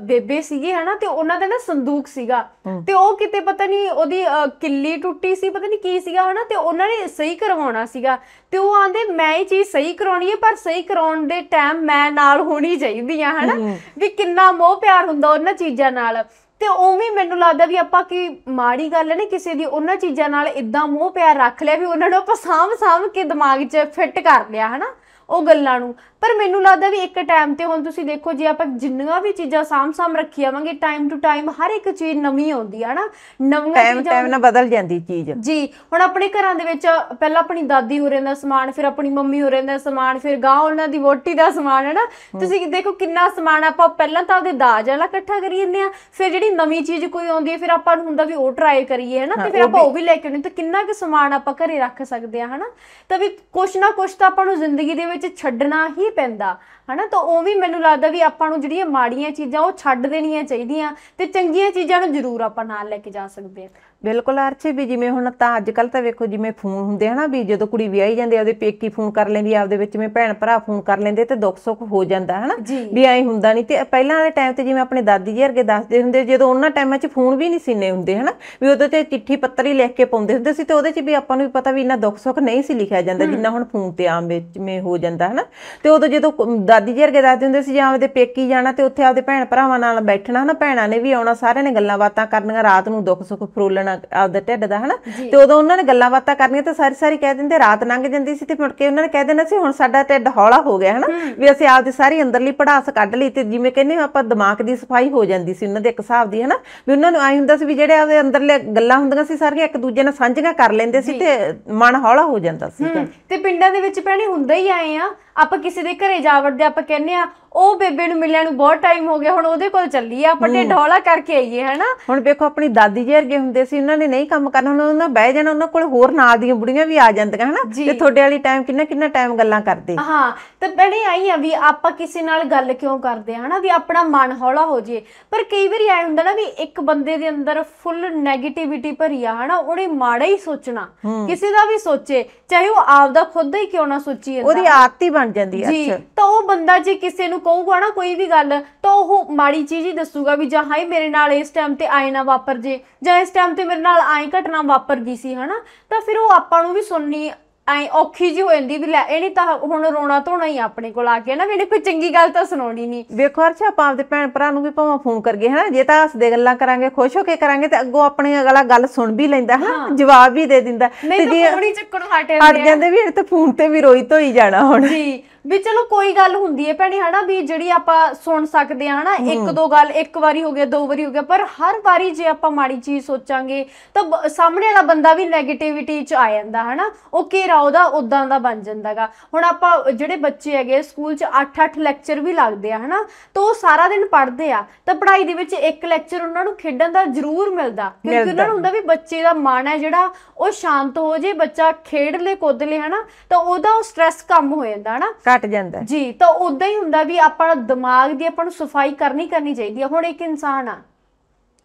ਬੇਬੇ ਸੀਗੇ ਹਨਾ ਤੇ ਉਹਨਾਂ ਦਾ ਨਾ ਸੰਦੂਕ ਸੀਗਾ ਤੇ ਉਹ ਕਿਤੇ ਪਤਾ ਨਹੀਂ ਉਹਦੀ ਕਿੱਲੀ ਟੁੱਟੀ ਸੀ ਪਤਾ ਨਹੀਂ ਕੀ ਸੀਗਾ ਹਨਾ ਤੇ ਉਹਨਾਂ ਨੇ ਸਹੀ ਕਰਵਾਉਣਾ ਸੀਗਾ ਤੇ ਉਹ ਆਂਦੇ ਮੈਂ ਇਹ ਚੀਜ਼ ਸਹੀ ਕਰਾਉਣੀ ਹੈ ਪਰ ਸਹੀ ਕਰਾਉਣ ਦੇ ਟਾਈਮ ਮੈਂ ਨਾਲ ਹੋਣੀ ਚਾਹੀਦੀ ਆ ਹਨਾ ਵੀ ਕਿੰਨਾ ਮੋਹ ਪਿਆਰ ਹੁੰਦਾ ਉਹਨਾਂ ਚੀਜ਼ਾਂ ਨਾਲ ਤੇ ਉਵੇਂ ਮੈਨੂੰ ਲੱਗਦਾ ਵੀ ਆਪਾਂ ਕੀ ਮਾੜੀ ਗੱਲ ਨਹੀਂ ਕਿਸੇ ਦੀ ਉਹਨਾਂ ਚੀਜ਼ਾਂ ਨਾਲ ਇਦਾਂ ਮੋਹ ਪਿਆਰ ਰੱਖ ਲਿਆ ਵੀ ਉਹਨਾਂ ਨੂੰ ਆਪਾਂ ਸਾਂਭ ਸਾਂਭ ਕੇ ਦਿਮਾਗ 'ਚ ਫਿੱਟ ਕਰ ਲਿਆ ਹਨਾ ਉਹ ਗੱਲਾਂ ਨੂੰ ਪਰ ਮੈਨੂੰ ਲੱਗਦਾ ਵੀ ਇੱਕ ਟਾਈਮ ਤੇ ਹੁਣ ਤੁਸੀਂ ਦੇਖੋ ਜੇ ਆਪਾਂ ਜਿੰਨੀਆਂ ਵੀ ਚੀਜਾਂ ਸਾਹਮਣੇ ਰੱਖੀ ਆਵਾਂਗੇ ਟਾਈਮ ਟੂ ਟਾਈਮ ਹਰ ਇੱਕ ਚੀਜ਼ ਨਵੀਂ ਆਉਂਦੀ ਹੈ ਨਾ ਨਵੀਆਂ ਟਾਈਮ ਟਾਈਮ ਨਾਲ ਬਦਲ ਜਾਂਦੀ ਚੀਜ਼ ਜੀ ਹੁਣ ਆਪਣੇ ਘਰਾਂ ਦੇ ਵਿੱਚ ਪਹਿਲਾਂ ਆਪਣੀ ਦਾਦੀ ਹੋਰਿਆਂ ਦਾ ਸਮਾਨ ਫਿਰ ਆਪਣੀ ਮੰਮੀ ਹੋਰਿਆਂ ਦਾ ਸਮਾਨ ਫਿਰ ਗਾਂ ਉਹਨਾਂ ਦੀ ਵੋਟੀ ਦਾ ਸਮਾਨ ਹੈ ਨਾ ਤੁਸੀਂ ਦੇਖੋ ਕਿੰਨਾ ਸਮਾਨ ਆਪਾਂ ਪਹਿਲਾਂ ਤਾਂ ਉਹਦੇ ਦਾਜ ਵਾਲਾ ਇਕੱਠਾ ਕਰੀ ਜਾਂਦੇ ਆ ਫਿਰ ਜਿਹੜੀ ਨਵੀਂ ਚੀਜ਼ ਕੋਈ ਆਉਂਦੀ ਹੈ ਫਿਰ ਆਪਾਂ ਨੂੰ ਹੁੰਦਾ ਵੀ ਉਹ ਟਰਾਈ ਕਰੀਏ ਹੈ ਨਾ ਤੇ ਫਿਰ ਆਪਾਂ ਉਹ ਵੀ ਲੈ ਕੇ ਆਉਂਦੇ ਤਾਂ ਕਿੰਨਾ ਕੁ ਸਮਾਨ ਆਪਾਂ ਘਰੇ ਰੱਖ ਸਕਦੇ ਆ ਹਨਾ ਤਾਂ ਵੀ ਕੁਛ ਨਾ ਕੁਛ ਤਾਂ ਆਪਾਂ ਨੂੰ ਜ਼ਿੰਦਗੀ ਦੇ ਵਿੱਚ ਛੱਡਣਾ ਹੀ ਪੈਂਦਾ ਹਨਾ ਤਾਂ ਉਹ ਵੀ ਮੈਨੂੰ ਲੱਗਦਾ ਵੀ ਆਪਾਂ ਨੂੰ ਜਿਹੜੀਆਂ ਮਾੜੀਆਂ ਚੀਜ਼ਾਂ ਉਹ ਛੱਡ ਦੇਣੀਆਂ ਚਾਹੀਦੀਆਂ ਤੇ ਚੰਗੀਆਂ ਚੀਜ਼ਾਂ ਨੂੰ ਜ਼ਰੂਰ ਆਪਾਂ ਨਾਲ ਲੈ ਕੇ ਜਾ ਸਕਦੇ ਹਾਂ ਬਿਲਕੁਲ ਅਰਚੀ ਵੀ ਜਿਵੇਂ ਹੁਣ ਤਾਂ ਅੱਜ ਕੱਲ ਤਾਂ ਵੇਖੋ ਜਿਵੇਂ ਫੋਨ ਹੁੰਦੇ ਹਨਾ ਵੀ ਜਦੋਂ ਕੁੜੀ ਵਿਆਹੀ ਜਾਂਦੀ ਆ ਉਹਦੇ ਪੇਕੀ ਫੋਨ ਕਰ ਲੈਂਦੀ ਆ ਆਪਦੇ ਵਿੱਚ ਮੈਂ ਭੈਣ ਭਰਾ ਫੋਨ ਕਰ ਲੈਂਦੇ ਤੇ ਦੁੱਖ ਸੁੱਖ ਹੋ ਜਾਂਦਾ ਹਨਾ ਵੀ ਐਂ ਹੁੰਦਾ ਨਹੀਂ ਤੇ ਪਹਿਲਾਂ ਵਾਲੇ ਟਾਈਮ ਤੇ ਜਿਵੇਂ ਆਪਣੇ ਦਾਦੀ ਜੀ ਵਰਗੇ ਦੱਸਦੇ ਹੁੰਦੇ ਜਦੋਂ ਉਹਨਾਂ ਟਾਈਮਾਂ 'ਚ ਫੋਨ ਵੀ ਨਹੀਂ ਸੀਨੇ ਹੁੰਦੇ ਹਨਾ ਵੀ ਉਹਦੇ ਤੇ ਚਿੱਠੀ ਪੱਤਰ ਹੀ ਲਿਖ ਕੇ ਪਾਉਂਦੇ ਹੁੰਦੇ ਸੀ ਤੇ ਉਹਦੇ 'ਚ ਵੀ ਆਪਾਂ ਨੂੰ ਵੀ ਪਤਾ ਵੀ ਇੰਨਾ ਦੁੱਖ ਸੁੱਖ ਨਹੀਂ ਸੀ ਲਿਖਿਆ ਜਾਂਦਾ ਜਿੰਨਾ ਹੁਣ ਫੋਨ ਤੇ ਆਮ ਵਿੱਚ ਮੇ ਹੋ ਜਾਂਦਾ ਹਨਾ ਤੇ ਉਦੋਂ ਜਦੋਂ ਦਾਦੀ ਜੀ ਵਰਗੇ ਦੱਸਦੇ ਹੁੰਦੇ ਸੀ ਜਾਂ ਆਪਦੇ ਪੇਕੀ ਜਾਣਾ ਤੇ ਉੱਥੇ ਆਪਦੇ ਭੈਣ ਭਰਾਵਾਂ ਨਾਲ ਬੈਠਣਾ ਹਨਾ ਭੈਣਾਂ ਨੇ ਵੀ ਆਉਣਾ ਸਾਰਿਆਂ ਨੇ ਗੱਲਾਂ ਬਾਤਾਂ ਕਰਨੀਆਂ ਰਾਤ ਨੂੰ ਦੁੱਖ ਸੁੱਖ ਫਰੋਲਣ ਆਪਣਾ ਆਪਦਾ ਢਿੱਡ ਦਾ ਹਨਾ ਤੇ ਉਦੋਂ ਉਹਨਾਂ ਨੇ ਗੱਲਾਂ ਬਾਤਾਂ ਕਰਨੀਆਂ ਤੇ ਸਾਰੀ ਸਾਰੀ ਕਹਿ ਦਿੰਦੇ ਰਾਤ ਲੰਘ ਜਾਂਦੀ ਸੀ ਤੇ ਮੁੜ ਕੇ ਉਹਨਾਂ ਨੇ ਕਹਿ ਦੇਣਾ ਸੀ ਹੁਣ ਸਾਡਾ ਢਿੱਡ ਹੌਲਾ ਹੋ ਗਿਆ ਹਨਾ ਵੀ ਅਸੀਂ ਆਪਦੀ ਸਾਰੀ ਅੰਦਰਲੀ ਪੜਾਸ ਕੱਢ ਲਈ ਤੇ ਜਿਵੇਂ ਕਹਿੰਦੇ ਆਪਾਂ ਦਿਮਾਗ ਦੀ ਸਫਾਈ ਹੋ ਜਾਂਦੀ ਸੀ ਉਹਨਾਂ ਦੇ ਇੱਕ ਹਿਸਾਬ ਦੀ ਹਨਾ ਵੀ ਉਹਨਾਂ ਨੂੰ ਆਈ ਹੁੰਦਾ ਸੀ ਵੀ ਜਿਹੜੇ ਆਪਦੇ ਅੰਦਰਲੇ ਗੱਲਾਂ ਹੁੰਦੀਆਂ ਸੀ ਸਾਰੀਆਂ ਇੱਕ ਦੂਜੇ ਨਾਲ ਸਾਂਝੀਆਂ ਕਰ ਲੈਂਦੇ ਸੀ ਤੇ ਮਨ ਹੌਲਾ ਹੋ ਜਾਂਦਾ ਸੀ ਤੇ ਪਿੰਡਾਂ ਦੇ ਵਿੱਚ ਪਹਿਣੀ ਹੁੰਦਾ ਹੀ ਆਏ ਆ ਆਪਾਂ ਕਿਸੇ ਦੇ ਘਰੇ ਜਾ ਵੜਦੇ ਆਪਾਂ ਕਹਿੰਨੇ ਆ ਉਹ ਬੇਬੇ ਨੂੰ ਮਿਲਣ ਨੂੰ ਬਹੁਤ ਟਾਈਮ ਹੋ ਗਿਆ ਹੁਣ ਉਹਦੇ ਕੋਲ ਆ ਆਪਾਂ ਢੋਲਾ ਕਰਕੇ ਆਈਏ ਹਨਾ ਹੁਣ ਵੇਖੋ ਆਪਣੀ ਦਾਦੀ ਜੀ ਵਰਗੇ ਹੁੰਦੇ ਸੀ ਉਹਨਾਂ ਨੇ ਨਹੀਂ ਕੰਮ ਕਰਨਾ ਹੁਣ ਉਹਨਾਂ ਬਹਿ ਜਾਣਾ ਉਹਨਾਂ ਕੋਲ ਹੋਰ ਨਾਲ ਦੀਆਂ ਬੁੜੀਆਂ ਵੀ ਆ ਜਾਂਦੀਆਂ ਹਨਾ ਤੇ ਤੁਹਾਡੇ ਵਾਲੀ ਟਾਈਮ ਕਿੰਨਾ ਕਿੰਨਾ ਟਾਈਮ ਗੱਲਾਂ ਕਰਦੇ ਹਾਂ ਤੇ ਬਣੇ ਆਈ ਆ ਵੀ ਆਪਾਂ ਕਿਸੇ ਨਾਲ ਗੱਲ ਕਿਉਂ ਕਰਦੇ ਹਨਾ ਵੀ ਆਪਣਾ ਮਨ ਹੌਲਾ ਹੋ ਜੇ ਪਰ ਕਈ ਵਾਰੀ ਐ ਹੁੰਦਾ ਨਾ ਵੀ ਇੱਕ ਬੰਦੇ ਦੇ ਅੰਦਰ ਫੁੱਲ 네ਗੇਟਿਵਿਟੀ ਭਰੀ ਆ ਹਨਾ ਉਹਨੇ ਮਾੜਾ ਹੀ ਸੋਚਣਾ ਕਿਸੇ ਦਾ ਵੀ ਸੋਚੇ ਚਾਹੇ ਉਹ ਆਪ ਦਾ ਖੁਦ ਹੀ ਕਿਉਂ ਨਾ ਸੋਚੀ ਉਹਦੀ ਆਦਤ ਹੀ ਬਣ ਜਾਂਦੀ ਹੈ ਜੀ ਤਾਂ ਉਹ ਬੰਦਾ ਜੇ ਕਿਸੇ ਨੂੰ ਕਹੂਗਾ ਨਾ ਕੋਈ ਵੀ ਗੱਲ ਤਾਂ ਉਹ ਮਾੜੀ ਚੀਜ਼ ਹੀ ਦੱਸੂਗਾ ਵੀ ਜਾਂ ਹਾਈ ਮੇਰੇ ਨਾਲ ਇਸ ਟਾਈਮ ਤੇ ਆਏ ਨਾ ਵਾਪਰ ਜੇ ਜਾਂ ਇਸ ਟਾਈਮ ਤੇ ਮੇਰੇ ਨਾਲ ਆਏ ਘਟਨਾ ਵਾਪਰ ਗਈ ਸੀ ਹਨਾ ਤਾਂ ਫਿਰ ਉਹ ਆਪਾਂ ਨੂੰ ਵੀ ਸੁਣਨੀ ਐ ਔਖੀ ਜੀ ਹੋ ਜਾਂਦੀ ਵੀ ਲੈ ਇਹਨੇ ਤਾਂ ਹੁਣ ਰੋਣਾ ਧੋਣਾ ਹੀ ਆਪਣੇ ਕੋਲ ਆ ਕੇ ਨਾ ਵੀ ਕੋਈ ਚੰਗੀ ਗੱਲ ਤਾਂ ਸੁਣਾਉਣੀ ਨਹੀਂ ਵੇਖੋ ਅਰਸ਼ਾ ਆਪਾਂ ਆਪਦੇ ਭੈਣ ਭਰਾ ਨੂੰ ਵੀ ਭਾਵੇਂ ਫੋਨ ਕਰਗੇ ਹਨਾ ਜੇ ਤਾਂ ਹੱਸਦੇ ਗੱਲਾਂ ਕਰਾਂਗੇ ਖੁਸ਼ ਹੋ ਕੇ ਕਰਾਂਗੇ ਤੇ ਅੱਗੋਂ ਆਪਣੇ ਅਗਲਾ ਗੱਲ ਸੁਣ ਵੀ ਲੈਂਦਾ ਹਨਾ ਜਵਾਬ ਵੀ ਦੇ ਦਿੰਦਾ ਤੇ ਜੇ ਥੋੜੀ ਚੱਕਣ ਹਟੇ ਹਟ ਜਾਂਦੇ ਵੀ ਇਹ ਤਾਂ ਫੋਨ ਤੇ ਵੀ ਰੋਈ ਧੋਈ ਜਾਣਾ ਹੁਣ ਜੀ ਵੀ ਚਲੋ ਕੋਈ ਗੱਲ ਹੁੰਦੀ ਹੈ ਭੈਣੇ ਹਨਾ ਵੀ ਜਿਹੜੀ ਆਪਾਂ ਸੁਣ ਸਕਦੇ ਆ ਹਨਾ ਇੱਕ ਦੋ ਗੱਲ ਇੱਕ ਵਾਰੀ ਹੋ ਗਿਆ ਦੋ ਵਾਰੀ ਹੋ ਗਿਆ ਪਰ ਹਰ ਵਾਰੀ ਜੇ ਆਪਾਂ ਮਾੜੀ ਚੀਜ਼ ਸੋਚਾਂਗੇ ਤਾਂ ਸਾਹਮਣੇ ਵਾਲਾ ਬੰਦਾ ਵੀ 네ਗੇਟਿਵਿਟੀ ਚ ਆ ਜਾਂਦਾ ਹਨਾ ਉਹ ਘੇਰਾ ਉਹਦਾ ਉਦਾਂ ਦਾ ਬਣ ਜਾਂਦਾਗਾ ਹੁਣ ਆਪਾਂ ਜਿਹੜੇ ਬੱਚੇ ਹੈਗੇ ਸਕੂਲ 'ਚ 8-8 ਲੈਕਚਰ ਵੀ ਲੱਗਦੇ ਆ ਹਨਾ ਤਾਂ ਉਹ ਸਾਰਾ ਦਿਨ ਪੜ੍ਹਦੇ ਆ ਤਾਂ ਪੜ੍ਹਾਈ ਦੇ ਵਿੱਚ ਇੱਕ ਲੈਕਚਰ ਉਹਨਾਂ ਨੂੰ ਖੇਡਣ ਦਾ ਜ਼ਰੂਰ ਮਿਲਦਾ ਕਿਉਂਕਿ ਉਹਨਾਂ ਨੂੰ ਹੁੰਦਾ ਵੀ ਬੱਚੇ ਦਾ ਮਨ ਹੈ ਜਿਹੜਾ ਉਹ ਸ਼ਾਂਤ ਹੋ ਜੇ ਬੱਚਾ ਖੇਡ ਲੇ ਕੁੱਦ ਲੇ ਹਨਾ ਤਾਂ ਉਹਦਾ ਉਹ ਸਟ्रेस ਕਮ ਹੋ ਜਾਂਦਾ ਹਨਾ ਘਟ ਜਾਂਦਾ ਜੀ ਤਾਂ ਉਦਾਂ ਹੀ ਹੁੰਦਾ ਵੀ ਆਪਾਂ ਦਿਮਾਗ ਦੀ ਆਪਾਂ ਨੂੰ ਸਫਾਈ ਕਰਨੀ ਕਰਨੀ ਚਾਹੀਦੀ ਹੈ ਹੁਣ ਇੱਕ ਇਨਸਾਨ ਆ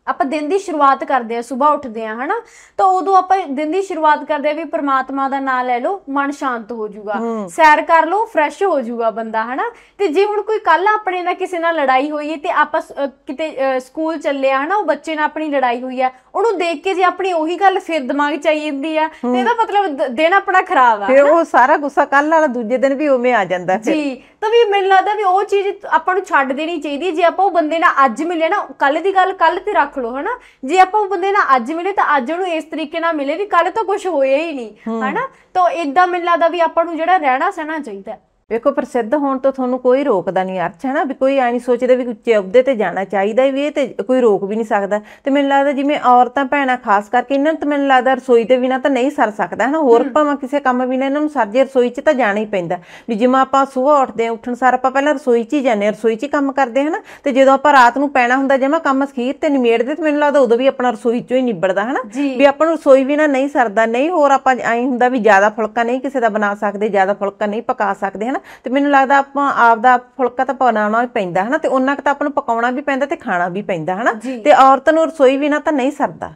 ਆਪਾਂ ਦਿਨ ਦੀ ਸ਼ੁਰੂਆਤ ਕਰਦੇ ਆ ਸਵੇਰ ਉੱਠਦੇ ਆ ਹਨਾ ਤਾਂ ਉਦੋਂ ਆਪਾਂ ਦਿਨ ਦੀ ਸ਼ੁਰੂਆਤ ਕਰਦੇ ਆ ਵੀ ਪ੍ਰਮਾਤਮਾ ਦਾ ਨਾਮ ਲੈ ਲਓ ਮਨ ਸ਼ਾਂਤ ਹੋ ਜਾਊਗਾ ਸੈਰ ਕਰ ਲਓ ਫਰੈਸ਼ ਹੋ ਜਾਊਗਾ ਬੰਦਾ ਹਨਾ ਤੇ ਜੇ ਹੁਣ ਕੋਈ ਕੱਲ ਆਪਣੇ ਨਾਲ ਕਿਸੇ ਨਾਲ ਲੜਾਈ ਹੋਈ ਹੈ ਤੇ ਆਪਾਂ ਕਿਤੇ ਸਕੂਲ ਚੱਲੇ ਆ ਹਨਾ ਉਹ ਬੱਚੇ ਨਾਲ ਆਪਣੀ ਲੜਾਈ ਹੋਈ ਆ ਉਹਨੂੰ ਦੇਖ ਕੇ ਜੇ ਆਪਣੀ ਉਹੀ ਗੱਲ ਫਿਰ ਦਿਮਾਗ 'ਚ ਆਈ ਜਾਂਦੀ ਆ ਤੇ ਇਹਦਾ ਮਤਲਬ ਦਿਨ ਆਪਣਾ ਖਰਾਬ ਆ ਫਿਰ ਉਹ ਸਾਰਾ ਗੁੱਸਾ ਕੱਲ ਵਾਲਾ ਦੂਜੇ ਦਿਨ ਵੀ ਉਵੇਂ ਆ ਜਾਂਦਾ ਫਿਰ ਜੀ ਤਾਂ ਵੀ ਮੈਨੂੰ ਲੱਗਦਾ ਵੀ ਉਹ ਚੀਜ਼ ਆਪਾਂ ਨੂੰ ਛੱਡ ਦੇਣੀ ਚਾਹੀਦੀ ਜੇ ਆਪਾਂ ਉਹ ਬੰਦੇ ਨਾਲ ਅੱਜ ਮਿਲੇ ਨਾ ਕੱਲ ਦੀ ਗੱਲ ਕੱਲ ਤੇ ਰੱਖ ਰੱਖ ਲੋ ਹਨਾ ਜੇ ਆਪਾਂ ਉਹ ਬੰਦੇ ਨਾਲ ਅੱਜ ਮਿਲੇ ਤਾਂ ਅੱਜ ਉਹਨੂੰ ਇਸ ਤਰੀਕੇ ਨਾਲ ਮਿਲੇ ਵੀ ਕੱਲ ਤਾਂ ਕੁਝ ਹੋਇਆ ਹੀ ਨਹੀਂ ਹਨਾ ਤਾਂ ਇਦਾਂ ਮਿਲਣਾ ਦਾ ਵੀ ਆਪਾਂ ਨੂੰ ਜਿਹੜਾ ਰਹਿਣਾ ਸਹਿਣਾ ਚਾਹੀਦਾ ਵੇਖੋ ਪ੍ਰਸਿੱਧ ਹੋਣ ਤੋਂ ਤੁਹਾਨੂੰ ਕੋਈ ਰੋਕਦਾ ਨਹੀਂ ਅਰਥ ਹੈ ਨਾ ਵੀ ਕੋਈ ਐ ਨਹੀਂ ਸੋਚਦਾ ਵੀ ਉੱਚੇ ਅਹੁਦੇ ਤੇ ਜਾਣਾ ਚਾਹੀਦਾ ਵੀ ਇਹ ਤੇ ਕੋਈ ਰੋਕ ਵੀ ਨਹੀਂ ਸਕਦਾ ਤੇ ਮੈਨੂੰ ਲੱਗਦਾ ਜਿਵੇਂ ਔਰਤਾਂ ਭੈਣਾਂ ਖਾਸ ਕਰਕੇ ਇਹਨਾਂ ਨੂੰ ਤਾਂ ਮੈਨੂੰ ਲੱਗਦਾ ਰਸੋਈ ਤੇ ਬਿਨਾ ਤਾਂ ਨਹੀਂ ਸਰ ਸਕਦਾ ਹੈ ਨਾ ਹੋਰ ਭਾਵੇਂ ਕਿਸੇ ਕੰਮ ਬਿਨਾ ਇਹਨਾਂ ਨੂੰ ਸਰ ਜੇ ਰਸੋਈ 'ਚ ਤਾਂ ਜਾਣਾ ਹੀ ਪੈਂਦਾ ਵੀ ਜਿਵੇਂ ਆਪਾਂ ਸਵੇਰ ਉੱਠਦੇ ਆ ਉੱਠਣ ਸਾਰ ਆਪਾਂ ਪਹਿਲਾਂ ਰਸੋਈ 'ਚ ਹੀ ਜਾਂਦੇ ਆ ਰਸੋਈ 'ਚ ਹੀ ਕੰਮ ਕਰਦੇ ਹਨਾ ਤੇ ਜਦੋਂ ਆਪਾਂ ਰਾਤ ਨੂੰ ਪੈਣਾ ਹੁੰਦਾ ਜਿਵੇਂ ਕੰਮ ਅਖੀਰ ਤੇ ਨਿਮੇੜਦੇ ਤੇ ਮੈਨੂੰ ਲੱਗਦਾ ਉਦੋਂ ਵੀ ਆਪਣਾ ਰਸੋਈ 'ਚੋਂ ਹੀ ਨਿਬੜਦਾ ਹਨਾ ਵੀ ਆਪਾਂ ਨੂੰ ਰਸੋਈ ਬਿਨਾ ਨਹੀਂ ਸਰਦਾ ਨਹੀਂ ਹੋਰ ਆਪਾਂ ਐਂ ਹੁੰਦਾ ਵੀ ਜ਼ਿਆਦਾ ਫੁਲਕਾ ਨਹੀਂ ਕਿਸੇ ਦਾ ਬਣਾ ਸਕਦੇ ਜ਼ਿਆਦਾ ਫੁਲਕਾ ਨਹੀਂ ਪਕਾ ਸਕਦੇ ਹਨਾ ਤੇ ਮੈਨੂੰ ਲੱਗਦਾ ਆਪਾਂ ਆਪ ਦਾ ਫੁਲਕਾ ਤਾਂ ਬਣਾਉਣਾ ਹੀ ਪੈਂਦਾ ਹਨਾ ਤੇ ਉਹਨਾਂ ਕ ਤਾਂ ਆਪਾਂ ਨੂੰ ਪਕਾਉਣਾ ਵੀ ਪੈਂਦਾ ਤੇ ਖਾਣਾ ਵੀ ਪੈਂਦਾ ਹਨਾ ਤੇ ਔਰਤ ਨੂੰ ਰਸੋਈ ਵੀ ਨਾ ਤਾਂ ਨਹੀਂ ਸਰਦਾ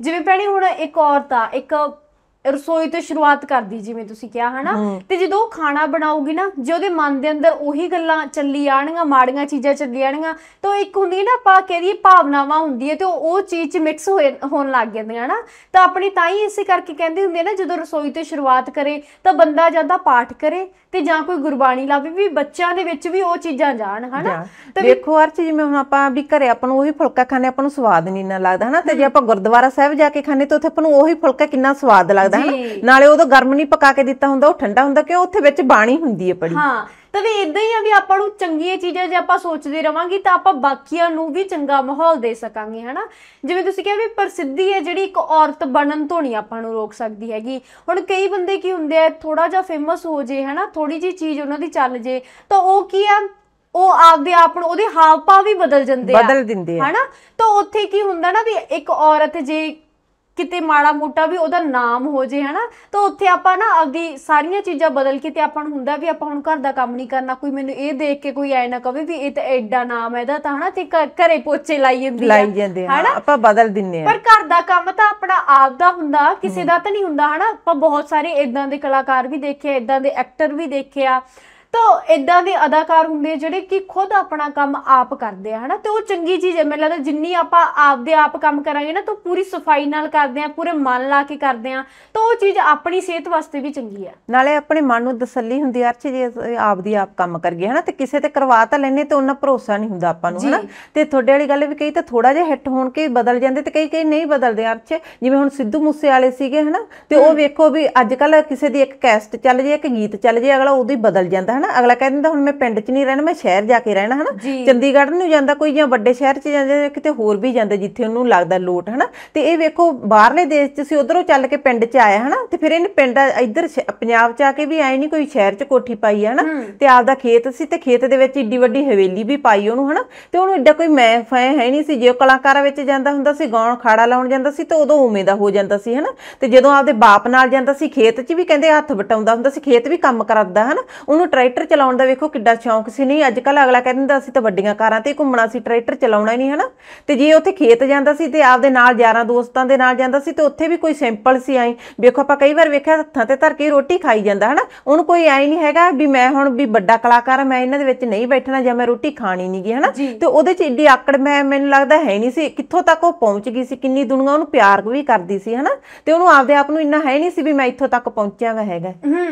ਜਿਵੇਂ ਭੈਣੀ ਹੁਣ ਇੱਕ ਔਰਤ ਆ ਇੱਕ ਰਸੋਈ ਤੋਂ ਸ਼ੁਰੂਆਤ ਕਰਦੀ ਜਿਵੇਂ ਤੁਸੀਂ ਕਿਹਾ ਹਨਾ ਤੇ ਜਦੋਂ ਉਹ ਖਾਣਾ ਬਣਾਉਗੀ ਨਾ ਜੇ ਉਹਦੇ ਮਨ ਦੇ ਅੰਦਰ ਉਹੀ ਗੱਲਾਂ ਚੱਲੀ ਆਣਗੀਆਂ ਮਾੜੀਆਂ ਚੀਜ਼ਾਂ ਚੱਲੀ ਆਣਗੀਆਂ ਤਾਂ ਇੱਕ ਹੁੰਦੀ ਨਾ ਆਪਾਂ ਕਹਿੰਦੀ ਭਾਵਨਾਵਾਂ ਹੁੰਦੀ ਹੈ ਤੇ ਉਹ ਚੀਜ਼ ਚ ਮਿਕਸ ਹੋਣ ਲੱਗ ਜਾਂਦੀਆਂ ਹਨਾ ਤਾਂ ਆਪਣੀ ਤਾਂ ਹੀ ਇਸੇ ਕਰਕੇ ਕਹਿੰਦੇ ਹੁੰਦੇ ਨਾ ਜਦੋਂ ਰਸੋਈ ਤੋਂ ਸ਼ੁਰੂਆਤ ਕਰੇ ਤਾਂ ਬੰਦਾ ਜਾਂਦਾ ਪਾਠ ਕਰੇ ਤੇ ਜਾਂ ਕੋਈ ਗੁਰਬਾਣੀ ਲਾਵੇ ਵੀ ਬੱਚਿਆਂ ਦੇ ਵਿੱਚ ਵੀ ਉਹ ਚੀਜ਼ਾਂ ਜਾਣ ਹਨਾ ਤੇ ਦੇਖੋ ਹਰ ਚੀਜ਼ ਜਿਵੇਂ ਆਪਾਂ ਵੀ ਘਰੇ ਆਪਾਂ ਨੂੰ ਉਹੀ ਫੁਲਕਾ ਖਾਣੇ ਆਪਾਂ ਨੂੰ ਸਵਾਦ ਨਹੀਂ ਨਾ ਲੱਗਦਾ ਹਨਾ ਤੇ ਜੇ ਆਪਾਂ ਗੁਰਦੁਆਰਾ ਸਾਹਿਬ ਜਾ ਕੇ ਖਾਣੇ ਤਾਂ ਉੱਥੇ ਆਪਾਂ ਨੂੰ ਉਹੀ ਫੁਲਕਾ ਕਿੰਨਾ ਸਵਾਦ ਲੱਗਦਾ ਲੱਗਦਾ ਹੈ ਨਾਲੇ ਤਾਂ ਗਰਮ ਨਹੀਂ ਪਕਾ ਕੇ ਦਿੱਤਾ ਹੁੰਦਾ ਉਹ ਠੰਡਾ ਹੁੰਦਾ ਕਿਉਂ ਉੱਥੇ ਵਿੱਚ ਬਾਣੀ ਹੁੰਦੀ ਹੈ ਪੜੀ ਹਾਂ ਤਾਂ ਵੀ ਇਦਾਂ ਹੀ ਆ ਵੀ ਆਪਾਂ ਨੂੰ ਚੰਗੀਆਂ ਚੀਜ਼ਾਂ ਜੇ ਆਪਾਂ ਸੋਚਦੇ ਰਵਾਂਗੇ ਤਾਂ ਆਪਾਂ ਬਾਕੀਆਂ ਨੂੰ ਵੀ ਚੰਗਾ ਮਾਹੌਲ ਦੇ ਸਕਾਂਗੇ ਹਨਾ ਜਿਵੇਂ ਤੁਸੀਂ ਕਿਹਾ ਵੀ ਪ੍ਰਸਿੱਧੀ ਹੈ ਜਿਹੜੀ ਇੱਕ ਔਰਤ ਬਣਨ ਤੋਂ ਨਹੀਂ ਆਪਾਂ ਨੂੰ ਰੋਕ ਸਕਦੀ ਹੈਗੀ ਹੁਣ ਕਈ ਬੰਦੇ ਕੀ ਹੁੰਦੇ ਆ ਥੋੜਾ ਜਿਹਾ ਫੇਮਸ ਹੋ ਜੇ ਹਨਾ ਥੋੜੀ ਜੀ ਚੀਜ਼ ਉਹਨਾਂ ਦੀ ਚੱਲ ਜੇ ਤਾਂ ਉਹ ਕੀ ਆ ਉਹ ਆਪਦੇ ਆਪ ਨੂੰ ਉਹਦੇ ਹਾਵ ਪਾ ਵੀ ਬਦਲ ਜਾਂਦੇ ਆ ਬਦਲ ਦਿੰਦੇ ਆ ਹਨਾ ਤਾਂ ਉੱਥੇ ਕੀ ਹੁੰਦਾ ਨਾ ਵੀ ਇੱਕ ਔਰਤ ਜੇ ਕਿਤੇ ਮਾੜਾ ਮੋਟਾ ਵੀ ਉਹਦਾ ਨਾਮ ਹੋ ਜੇ ਹਨਾ ਤਾਂ ਉੱਥੇ ਆਪਾਂ ਨਾ ਆਪਦੀ ਸਾਰੀਆਂ ਚੀਜ਼ਾਂ ਬਦਲ ਕੇ ਤੇ ਆਪਾਂ ਨੂੰ ਹੁੰਦਾ ਵੀ ਆਪਾਂ ਹੁਣ ਘਰ ਦਾ ਕੰਮ ਨਹੀਂ ਕਰਨਾ ਕੋਈ ਮੈਨੂੰ ਇਹ ਦੇਖ ਕੇ ਕੋਈ ਆਏ ਨਾ ਕਵੇ ਵੀ ਇਹ ਤਾਂ ਐਡਾ ਨਾਮ ਹੈ ਇਹਦਾ ਤਾਂ ਹਨਾ ਤੇ ਘਰੇ ਪੋਚੇ ਲਾਈ ਜਾਂਦੀ ਲਾਈ ਜਾਂਦੇ ਹਾਂ ਆਪਾਂ ਬਦਲ ਦਿੰਨੇ ਆ ਪਰ ਘਰ ਦਾ ਕੰਮ ਤਾਂ ਆਪਣਾ ਆਪ ਦਾ ਹੁੰਦਾ ਕਿਸੇ ਦਾ ਤਾਂ ਨਹੀਂ ਹੁੰਦਾ ਹਨਾ ਆਪਾਂ ਬਹੁਤ ਸਾਰੇ ਇਦਾਂ ਦੇ ਕਲਾਕਾਰ ਵੀ ਦੇਖੇ ਇਦਾਂ ਦੇ ਐਕਟਰ ਵੀ ਦੇਖੇ ਆ ਤਾਂ ਇਦਾਂ ਦੇ ਅਦਾਕਾਰ ਹੁੰਦੇ ਜਿਹੜੇ ਕਿ ਖੁਦ ਆਪਣਾ ਕੰਮ ਆਪ ਕਰਦੇ ਆ ਹਨਾ ਤੇ ਉਹ ਚੰਗੀ ਚੀਜ਼ ਹੈ ਮੈਨੂੰ ਲੱਗਦਾ ਜਿੰਨੀ ਆਪਾਂ ਆਪਦੇ ਆਪ ਕੰਮ ਕਰਾਂਗੇ ਨਾ ਤਾਂ ਪੂਰੀ ਸਫਾਈ ਨਾਲ ਕਰਦੇ ਆ ਪੂਰੇ ਮਨ ਲਾ ਕੇ ਕਰਦੇ ਆ ਤਾਂ ਉਹ ਚੀਜ਼ ਆਪਣੀ ਸਿਹਤ ਵਾਸਤੇ ਵੀ ਚੰਗੀ ਆ ਨਾਲੇ ਆਪਣੇ ਮਨ ਨੂੰ ਤਸੱਲੀ ਹੁੰਦੀ ਆ ਅਰਚ ਜੇ ਆਪਦੀ ਆਪ ਕੰਮ ਕਰਗੇ ਹਨਾ ਤੇ ਕਿਸੇ ਤੇ ਕਰਵਾ ਤਾਂ ਲੈਨੇ ਤੇ ਉਹਨਾਂ ਭਰੋਸਾ ਨਹੀਂ ਹੁੰਦਾ ਆਪਾਂ ਨੂੰ ਹਨਾ ਤੇ ਤੁਹਾਡੇ ਵਾਲੀ ਗੱਲ ਵੀ ਕਈ ਤਾਂ ਥੋੜਾ ਜਿਹਾ ਹਿੱਟ ਹੋਣ ਕੇ ਬਦਲ ਜਾਂਦੇ ਤੇ ਕਈ ਕਈ ਨਹੀਂ ਬਦਲਦੇ ਅਰਚ ਜਿਵੇਂ ਹੁਣ ਸਿੱਧੂ ਮੂਸੇ ਵਾਲੇ ਸੀਗੇ ਹਨਾ ਤੇ ਉਹ ਵੇਖੋ ਵੀ ਅੱਜ ਕੱਲ ਕਿਸੇ ਦੀ ਇੱਕ ਕੈਸਟ ਚੱਲ ਜੇ ਇੱਕ ਗੀਤ ਚੱਲ ਜੇ ਅਗਲਾ ਉਹਦੀ ਬਦਲ ਜਾਂਦਾ ਹਨਾ ਅਗਲਾ ਕਹਿੰਦਾ ਹੁਣ ਮੈਂ ਪਿੰਡ 'ਚ ਨਹੀਂ ਰਹਿਣਾ ਮੈਂ ਸ਼ਹਿਰ ਜਾ ਕੇ ਰਹਿਣਾ ਹਨਾ ਚੰਡੀਗੜ੍ਹ ਨੂੰ ਜਾਂਦਾ ਕੋਈ ਜਾਂ ਵੱਡੇ ਸ਼ਹਿਰ 'ਚ ਜਾਂਦਾ ਕਿਤੇ ਹੋਰ ਵੀ ਜਾਂਦਾ ਜਿੱਥੇ ਉਹਨੂੰ ਲੱਗਦਾ ਲੋਟ ਹਨਾ ਤੇ ਇਹ ਵੇਖੋ ਬਾਹਰਲੇ ਦੇਸ਼ 'ਚ ਸੀ ਉਧਰੋਂ ਚੱਲ ਕੇ ਪਿੰਡ 'ਚ ਆਇਆ ਹਨਾ ਤੇ ਫਿਰ ਇਹਨੇ ਪਿੰਡ ਇੱਧਰ ਪੰਜਾਬ 'ਚ ਆ ਕੇ ਵੀ ਆਏ ਨਹੀਂ ਕੋਈ ਸ਼ਹਿਰ 'ਚ ਕੋਠੀ ਪਾਈ ਹਨਾ ਤੇ ਆਪਦਾ ਖੇਤ ਸੀ ਤੇ ਖੇਤ ਦੇ ਵਿੱਚ ਏਡੀ ਵੱਡੀ ਹਵੇਲੀ ਵੀ ਪਾਈ ਉਹਨੂੰ ਹਨਾ ਤੇ ਉਹਨੂੰ ਏਡਾ ਕੋਈ ਮੈਂ ਫੈ ਹੈ ਨਹੀਂ ਸੀ ਜੇ ਕਲਾਕਾਰਾਂ ਵਿੱਚ ਜਾਂਦਾ ਹੁੰਦਾ ਸੀ ਗਾਉਣ ਖਾੜਾ ਲਾਉਣ ਜਾਂਦਾ ਸੀ ਤਾਂ ਉਦੋਂ ਉਵੇਂ ਦਾ ਹੋ ਜਾਂਦਾ ਸੀ ਹਨਾ ਤੇ ਜਦੋਂ ਆਪਦੇ ਬਾਪ ਨਾਲ ਜਾਂਦਾ ਸੀ ਖੇਤ 'ਚ ਵੀ ਕਹਿੰਦੇ ਹੱਥ ਵਟਾਉਂਦਾ ਹੁੰਦਾ ਸੀ ਖੇਤ ਵੀ ਕੰਮ ਕਰਦਾ ਹਨਾ ਉਹਨੂੰ ਟਰੈ ਟਰੈਕਟਰ ਚਲਾਉਣ ਦਾ ਵੇਖੋ ਕਿੱਡਾ ਸ਼ੌਂਕ ਸੀ ਨਹੀਂ ਅੱਜ ਕੱਲ ਅਗਲਾ ਕਹਿੰਦਾ ਅਸੀਂ ਤਾਂ ਵੱਡੀਆਂ ਕਾਰਾਂ ਤੇ ਘੁੰਮਣਾ ਸੀ ਟਰੈਕਟਰ ਚਲਾਉਣਾ ਹੀ ਨਹੀਂ ਹਨਾ ਤੇ ਜੇ ਉੱਥੇ ਖੇਤ ਜਾਂਦਾ ਸੀ ਤੇ ਆਪਦੇ ਨਾਲ ਯਾਰਾਂ ਦੋਸਤਾਂ ਦੇ ਨਾਲ ਜਾਂਦਾ ਸੀ ਤੇ ਉੱਥੇ ਵੀ ਕੋਈ ਸਿੰਪਲ ਸੀ ਆਈ ਵੇਖੋ ਆਪਾਂ ਕਈ ਵਾਰ ਵੇਖਿਆ ਹੱਥਾਂ ਤੇ ਧਰ ਕੇ ਰੋਟੀ ਖਾਈ ਜਾਂਦਾ ਹਨਾ ਉਹਨੂੰ ਕੋਈ ਆਈ ਨਹੀਂ ਹੈਗਾ ਵੀ ਮੈਂ ਹੁਣ ਵੀ ਵੱਡਾ ਕਲਾਕਾਰ ਮੈਂ ਇਹਨਾਂ ਦੇ ਵਿੱਚ ਨਹੀਂ ਬੈਠਣਾ ਜਾਂ ਮੈਂ ਰੋਟੀ ਖਾਣੀ ਨਹੀਂ ਗਈ ਹਨਾ ਤੇ ਉਹਦੇ 'ਚ ਇੱਡੀ ਆਕੜ ਮੈਂ ਮੈਨੂੰ ਲੱਗਦਾ ਹੈ ਨਹੀਂ ਸੀ ਕਿੱਥੋਂ ਤੱਕ ਉਹ ਪਹੁੰਚ ਗਈ ਸੀ ਕਿੰਨੀ ਦੁਨੀਆ ਉਹਨੂੰ ਪਿਆਰ ਵੀ ਕਰਦੀ ਸੀ ਹਨਾ ਤੇ ਉਹਨੂੰ ਆਪਦੇ ਆਪ ਨੂੰ ਇੰਨਾ ਹੈ ਨਹੀਂ ਸੀ ਵੀ ਮੈਂ ਇੱਥੋਂ ਤੱਕ ਪਹੁੰਚਿਆ ਹੈਗਾ ਹੂੰ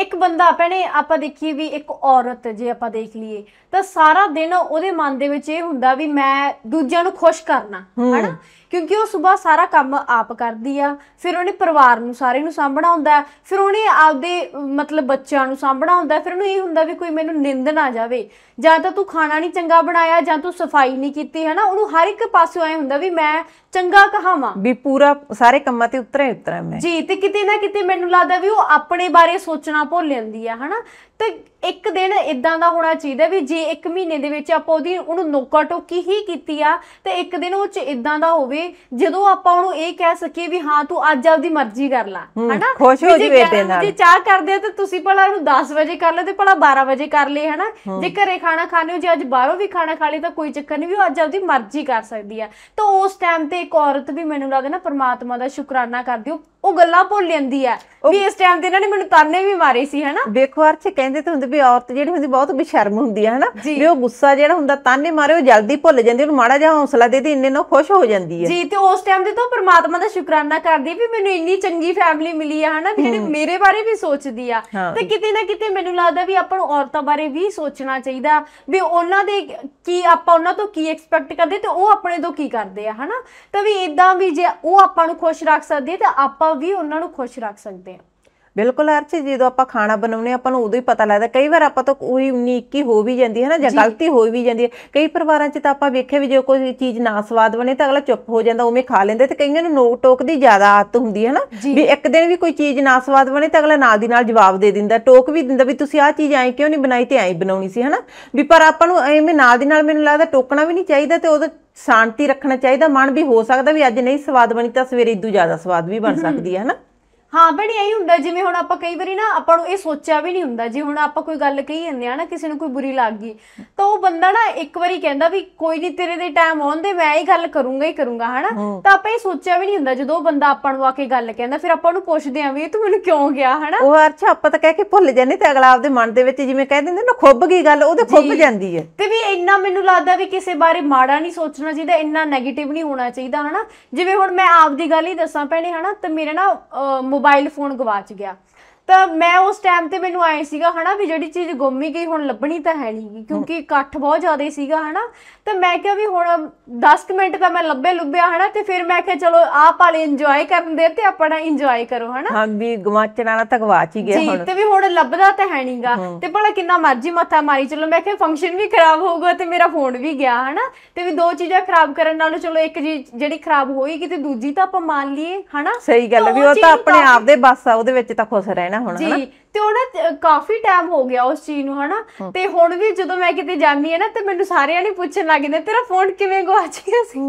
ਇੱਕ ਬੰਦਾ ਆਪਣੇ ਆਪਾਂ ਦੇਖੀ ਵੀ ਇੱਕ ਔਰਤ ਜੇ ਆਪਾਂ ਦੇਖ ਲਈਏ ਤਾਂ ਸਾਰਾ ਦਿਨ ਉਹਦੇ ਮਨ ਦੇ ਵਿੱਚ ਇਹ ਹੁੰਦਾ ਵੀ ਮੈਂ ਦੂਜਿਆਂ ਨੂੰ ਖੁਸ਼ ਕਰਨਾ ਹਨਾ ਕਿਉਂਕਿ ਉਹ ਸਵੇਰ ਸਾਰਾ ਕੰਮ ਆਪ ਕਰਦੀ ਆ ਫਿਰ ਉਹਨੇ ਪਰਿਵਾਰ ਨੂੰ ਸਾਰੇ ਨੂੰ ਸਾਂਭਣਾ ਹੁੰਦਾ ਫਿਰ ਉਹਨੇ ਆਪਦੇ ਮਤਲਬ ਬੱਚਿਆਂ ਨੂੰ ਸਾਂਭਣਾ ਹੁੰਦਾ ਫਿਰ ਉਹਨੂੰ ਇਹ ਹੁੰਦਾ ਵੀ ਕੋਈ ਮੈਨੂੰ ਨਿੰਦ ਨਾ ਜਾਵੇ ਜਾਂ ਤਾਂ ਤੂੰ ਖਾਣਾ ਨਹੀਂ ਚੰਗਾ ਬਣਾਇਆ ਜਾਂ ਤੂੰ ਸਫਾਈ ਨਹੀਂ ਕੀਤੀ ਹੈਨਾ ਉਹਨੂੰ ਹਰ ਇੱਕ ਪਾਸੇ ਆਏ ਹੁੰਦਾ ਵੀ ਮੈਂ ਚੰਗਾ ਕਹਾਵਾਂ ਵੀ ਪੂਰਾ ਸਾਰੇ ਕੰਮਾਂ ਤੇ ਉਤਰੇ ਉਤਰੇ ਮੈਂ ਜੀ ਤੇ ਕਿਤੇ ਨਾ ਕਿਤੇ ਮੈਨੂੰ ਲੱਗਦਾ ਵੀ ਉਹ ਆਪਣੇ ਬਾਰੇ ਸੋਚਣਾ ਭੁੱਲ ਜਾਂਦੀ ਆ ਹਨਾ ਤੇ ਇੱਕ ਦਿਨ ਇਦਾਂ ਦਾ ਹੋਣਾ ਚਾਹੀਦਾ ਵੀ ਜੇ ਇੱਕ ਮਹੀਨੇ ਦੇ ਵਿੱਚ ਆਪਾਂ ਉਹਦੀ ਉਹਨੂੰ ਨੋਕਾ ਟੋਕੀ ਹੀ ਕੀਤੀ ਆ ਤੇ ਇੱਕ ਦਿਨ ਉਹ ਚ ਇਦਾਂ ਦਾ ਹੋਵੇ ਜਦੋਂ ਆਪਾਂ ਉਹਨੂੰ ਇਹ ਕਹਿ ਸਕੀਏ ਵੀ ਹਾਂ ਤੂੰ ਅੱਜ ਆਪਦੀ ਮਰਜ਼ੀ ਕਰ ਲੈ ਹਨਾ ਖੁਸ਼ ਹੋ ਜੀ ਨਾਲ ਜੇ ਚਾਹ ਕਰਦੇ ਆ ਤੇ ਤੁਸੀਂ ਭਲਾ ਉਹਨੂੰ 10 ਵਜੇ ਕਰ ਲਓ ਤੇ ਭਲਾ 12 ਵਜੇ ਕਰ ਲਈ ਹਨਾ ਜੇ ਘਰੇ ਖਾਣਾ ਖਾਣੇ ਹੋ ਜੇ ਅੱਜ ਬਾਹਰੋਂ ਵੀ ਖਾਣਾ ਖਾ ਲਈ ਤਾਂ ਕੋਈ ਚੱਕਰ ਨਹੀਂ ਵੀ ਅੱਜ ਆਪਦੀ ਮਰਜ਼ੀ ਕਰ ਸਕਦੀ ਆ ਤਾਂ ਉਸ ਟਾਈਮ ਤੇ ਇੱਕ ਔਰਤ ਵੀ ਮੈਨੂੰ ਲੱਗਦਾ ਨਾ ਪਰਮਾਤਮਾ ਦਾ ਸ਼ੁਕਰਾਨਾ ਕਰਦੀ ਉਹ ਉਹ ਗੱਲਾਂ ਭੁੱਲ ਜਾਂਦੀ ਆ ਵੀ ਇਸ ਟਾਈਮ ਤੇ ਇਹਨਾਂ ਨੇ ਮੈਨੂੰ ਤਾਨੇ ਵੀ ਮਾਰੇ ਸੀ ਹਨਾ ਵੇਖੋ ਅਰਥ ਕਹਿੰਦੇ ਤੇ ਹੁੰਦੇ ਵੀ ਔਰਤ ਜਿਹੜੀ ਹੁੰਦੀ ਬਹੁਤ ਬੇਸ਼ਰਮ ਹੁੰਦੀ ਹੈ ਹਨਾ ਵੀ ਉਹ ਗੁੱਸਾ ਜਿਹੜਾ ਹੁੰਦਾ ਤਾਨੇ ਮਾਰੇ ਉਹ ਜਲਦੀ ਭੁੱਲ ਜਾਂਦੀ ਉਹਨੂੰ ਮਾੜਾ ਜਿਹਾ ਹੌਸਲਾ ਦੇ ਦੇ ਇੰਨੇ ਨਾਲ ਖੁਸ਼ ਹੋ ਜਾਂਦੀ ਹੈ ਜੀ ਤੇ ਉਸ ਟਾਈਮ ਤੇ ਤਾਂ ਪਰਮਾਤਮਾ ਦਾ ਸ਼ੁਕਰਾਨਾ ਕਰਦੀ ਵੀ ਮੈਨੂੰ ਇੰਨੀ ਚੰਗੀ ਫੈਮਿਲੀ ਮਿਲੀ ਆ ਹਨਾ ਵੀ ਜਿਹੜੀ ਮੇਰੇ ਬਾਰੇ ਵੀ ਸੋਚਦੀ ਆ ਤੇ ਕਿਤੇ ਨਾ ਕਿਤੇ ਮੈਨੂੰ ਲੱਗਦਾ ਵੀ ਆਪਾਂ ਨੂੰ ਔਰਤਾਂ ਬਾਰੇ ਵੀ ਸੋਚਣਾ ਚਾਹੀਦਾ ਵੀ ਉਹਨਾਂ ਦੇ ਕੀ ਆਪਾਂ ਉਹਨਾਂ ਤੋਂ ਕੀ ਐਕਸਪੈਕਟ ਕਰਦੇ ਤੇ ਉਹ ਆਪਣੇ ਤੋਂ ਕੀ ਕਰਦੇ ਆ ਹਨਾ ਤਾਂ ਵੀ ਇਦਾਂ ਵੀ ਜੇ ਉਹ ਆਪਾਂ ਨੂੰ ਖੁਸ਼ ਰੱਖ ਸਕਦੀ ਹੈ ਤਾਂ ਆਪਾਂ ਵੀ ਉਹਨਾਂ ਨੂੰ ਖੁਸ਼ ਰੱਖ ਸਕਦੇ ਆ ਬਿਲਕੁਲ ਅਰਚੀ ਜਦੋਂ ਆਪਾਂ ਖਾਣਾ ਬਣਾਉਨੇ ਆਪਾਂ ਨੂੰ ਉਦੋਂ ਹੀ ਪਤਾ ਲੱਗਦਾ ਕਈ ਵਾਰ ਆਪਾਂ ਤਾਂ ਕੋਈ ਨੀਕੀ ਹੋ ਵੀ ਜਾਂਦੀ ਹੈ ਨਾ ਜਾਂ ਗਲਤੀ ਹੋ ਵੀ ਜਾਂਦੀ ਹੈ ਕਈ ਪਰਿਵਾਰਾਂ 'ਚ ਤਾਂ ਆਪਾਂ ਵੇਖਿਆ ਵੀ ਜੇ ਕੋਈ ਚੀਜ਼ ਨਾ ਸਵਾਦ ਬਣੇ ਤਾਂ ਅਗਲਾ ਚੁੱਪ ਹੋ ਜਾਂਦਾ ਉਵੇਂ ਖਾ ਲੈਂਦੇ ਤੇ ਕਈਆਂ ਨੂੰ ਨੋਕ ਟੋਕ ਦੀ ਜ਼ਿਆਦਾ ਆਦਤ ਹੁੰਦੀ ਹੈ ਨਾ ਵੀ ਇੱਕ ਦਿਨ ਵੀ ਕੋਈ ਚੀਜ਼ ਨਾ ਸਵਾਦ ਬਣੇ ਤਾਂ ਅਗਲਾ ਨਾਲ ਦੀ ਨਾਲ ਜਵਾਬ ਦੇ ਦਿੰਦਾ ਟੋਕ ਵੀ ਦਿੰਦਾ ਵੀ ਤੁਸੀਂ ਆਹ ਚੀਜ਼ ਐਂ ਕਿਉਂ ਨਹੀਂ ਬਣਾਈ ਤੇ ਐਂ ਬਣਾਉਣੀ ਸੀ ਹੈ ਨਾ ਵੀ ਪਰ ਆਪਾਂ ਨੂੰ ਐਵੇਂ ਨਾਲ ਦੀ ਨਾਲ ਮੈਨੂੰ ਲੱਗਦਾ ਟੋਕਣਾ ਵੀ ਨਹੀਂ ਚਾਹੀਦਾ ਤੇ ਉਹਦਾ ਸ਼ਾਂਤੀ ਰੱਖਣਾ ਚਾਹੀਦਾ ਮਨ ਵੀ ਹੋ ਸਕਦਾ ਵੀ ਅੱਜ ਨਹੀਂ ਸਵਾਦ ਬਣੀ ਤਾਂ ਸਵੇਰੇ ਇਦੋਂ ਜ਼ਿਆਦਾ ਸਵਾਦ ਵੀ ਬਣ ਸਕਦੀ ਹੈ ਹਨਾ ਹਾਂ ਬੜੀ ਇਹੀ ਹੁੰਦਾ ਜਿਵੇਂ ਹੁਣ ਆਪਾਂ ਕਈ ਵਾਰੀ ਨਾ ਆਪਾਂ ਨੂੰ ਇਹ ਸੋਚਿਆ ਵੀ ਨਹੀਂ ਹੁੰਦਾ ਜੇ ਹੁਣ ਆਪਾਂ ਕੋਈ ਗੱਲ ਕਹੀ ਜਾਂਦੇ ਆ ਨਾ ਕਿਸੇ ਨੂੰ ਕੋਈ ਬੁਰੀ ਲੱਗ ਗਈ ਤਾਂ ਉਹ ਬੰਦਾ ਨਾ ਇੱਕ ਵਾਰੀ ਕਹਿੰਦਾ ਵੀ ਕੋਈ ਨਹੀਂ ਤੇਰੇ ਦੇ ਟਾਈਮ ਆਉਣ ਦੇ ਮੈਂ ਹੀ ਗੱਲ ਕਰੂੰਗਾ ਹੀ ਕਰੂੰਗਾ ਹਨਾ ਤਾਂ ਆਪਾਂ ਇਹ ਸੋਚਿਆ ਵੀ ਨਹੀਂ ਹੁੰਦਾ ਜਦੋਂ ਉਹ ਬੰਦਾ ਆਪਾਂ ਨੂੰ ਆ ਕੇ ਗੱਲ ਕਹਿੰਦਾ ਫਿਰ ਆਪਾਂ ਉਹਨੂੰ ਪੁੱਛਦੇ ਆ ਵੀ ਇਹ ਤੂੰ ਮੈਨੂੰ ਕਿਉਂ ਗਿਆ ਹਨਾ ਉਹ ਅਰਛਾ ਆਪਾਂ ਤਾਂ ਕਹਿ ਕੇ ਭੁੱਲ ਜਾਂਦੇ ਤੇ ਅਗਲਾ ਆਪਦੇ ਮਨ ਦੇ ਵਿੱਚ ਜਿਵੇਂ ਕਹਿ ਦਿੰਦੇ ਨਾ ਖੁੱਭ ਗਈ ਗੱਲ ਉਹਦੇ ਖੁੱਭ ਜਾਂਦੀ ਹੈ ਤੇ ਵੀ ਇੰਨਾ ਮੈਨੂੰ ਲੱਗਦਾ ਵੀ ਕਿਸੇ ਬਾਰੇ ਮਾੜਾ ਨਹੀਂ ਸੋਚਣਾ ਚਾਹੀਦਾ ਇੰਨਾ 네ਗੇਟਿਵ ਨਹੀਂ ਹੋਣਾ ਚਾਹੀਦਾ ਹਨਾ ਜਿਵੇਂ ਹੁਣ ਮੈਂ ਆਪਦੀ ਗੱਲ ਹੀ ਦੱਸਾਂ ਭੈਣੇ ਹਨਾ ਤੇ ਮੇਰੇ ਨਾ ਮੋਬਾਈਲ ਫੋਨ ਗਵਾਚ ਗਿਆ ਤਾਂ ਮੈਂ ਉਸ ਟਾਈਮ ਤੇ ਮੈਨੂੰ ਆਏ ਸੀਗਾ ਹਨਾ ਵੀ ਜਿਹੜੀ ਚੀਜ਼ ਗੁੰਮ ਹੀ ਗਈ ਹੁਣ ਲੱਭਣੀ ਤਾਂ ਹੈ ਨਹੀਂ ਕਿਉਂਕਿ ਇਕੱਠ ਬਹੁਤ ਜ਼ਿਆਦਾ ਸੀਗਾ ਹਨਾ ਤਾਂ ਮੈਂ ਕਿਹਾ ਵੀ ਹੁਣ 10 ਮਿੰਟ ਤਾਂ ਮੈਂ ਲੱਭੇ ਲੁੱਭਿਆ ਹਨਾ ਤੇ ਫਿਰ ਮੈਂ ਕਿਹਾ ਚਲੋ ਆਪ ਵਾਲੇ ਇੰਜੋਏ ਕਰਨ ਦੇ ਤੇ ਆਪਣਾ ਇੰਜੋਏ ਕਰੋ ਹਨਾ ਹਾਂ ਵੀ ਗਵਾਚਣ ਵਾਲਾ ਤਾਂ ਗਵਾਚ ਹੀ ਗਿਆ ਹੁਣ ਜੀ ਤੇ ਵੀ ਹੁਣ ਲੱਭਦਾ ਤਾਂ ਹੈ ਨਹੀਂਗਾ ਤੇ ਭਲਾ ਕਿੰਨਾ ਮਰਜ਼ੀ ਮੱਥਾ ਮਾਰੀ ਚਲੋ ਮੈਂ ਕਿਹਾ ਫੰਕਸ਼ਨ ਵੀ ਖਰਾਬ ਹੋਊਗਾ ਤੇ ਮੇਰਾ ਫੋਨ ਵੀ ਗਿਆ ਹਨਾ ਤੇ ਵੀ ਦੋ ਚੀਜ਼ਾਂ ਖਰਾਬ ਕਰਨ ਨਾਲੋਂ ਚਲੋ ਇੱਕ ਜਿਹੜੀ ਖਰਾਬ ਹੋਈ ਕਿਤੇ ਦੂਜੀ ਤਾਂ ਆਪਾਂ ਮੰਨ ਲਈਏ ਹਨਾ ਸਹੀ ਗੱਲ ਵੀ ਉਹ ਤਾਂ ਆਪਣੇ ਆਪ ਦੇ ਬਸ ਆ ਉਹਦੇ ਵਿੱਚ ਤਾਂ ਖੁਸ਼ ਰਹਿਣਾ 对。ਤੇ ਉਹ ਨਾ ਕਾਫੀ ਟਾਈਮ ਹੋ ਗਿਆ ਉਸ ਚੀਜ਼ ਨੂੰ ਹਨਾ ਤੇ ਹੁਣ ਵੀ ਜਦੋਂ ਮੈਂ ਕਿਤੇ ਜਾਂਦੀ ਹਾਂ ਨਾ ਤੇ ਮੈਨੂੰ ਸਾਰਿਆਂ ਨੇ ਪੁੱਛਣ ਲੱਗ ਜਾਂਦੇ ਤੇਰਾ ਫੋਨ ਕਿਵੇਂ ਗਵਾਚ ਗਿਆ ਸੀ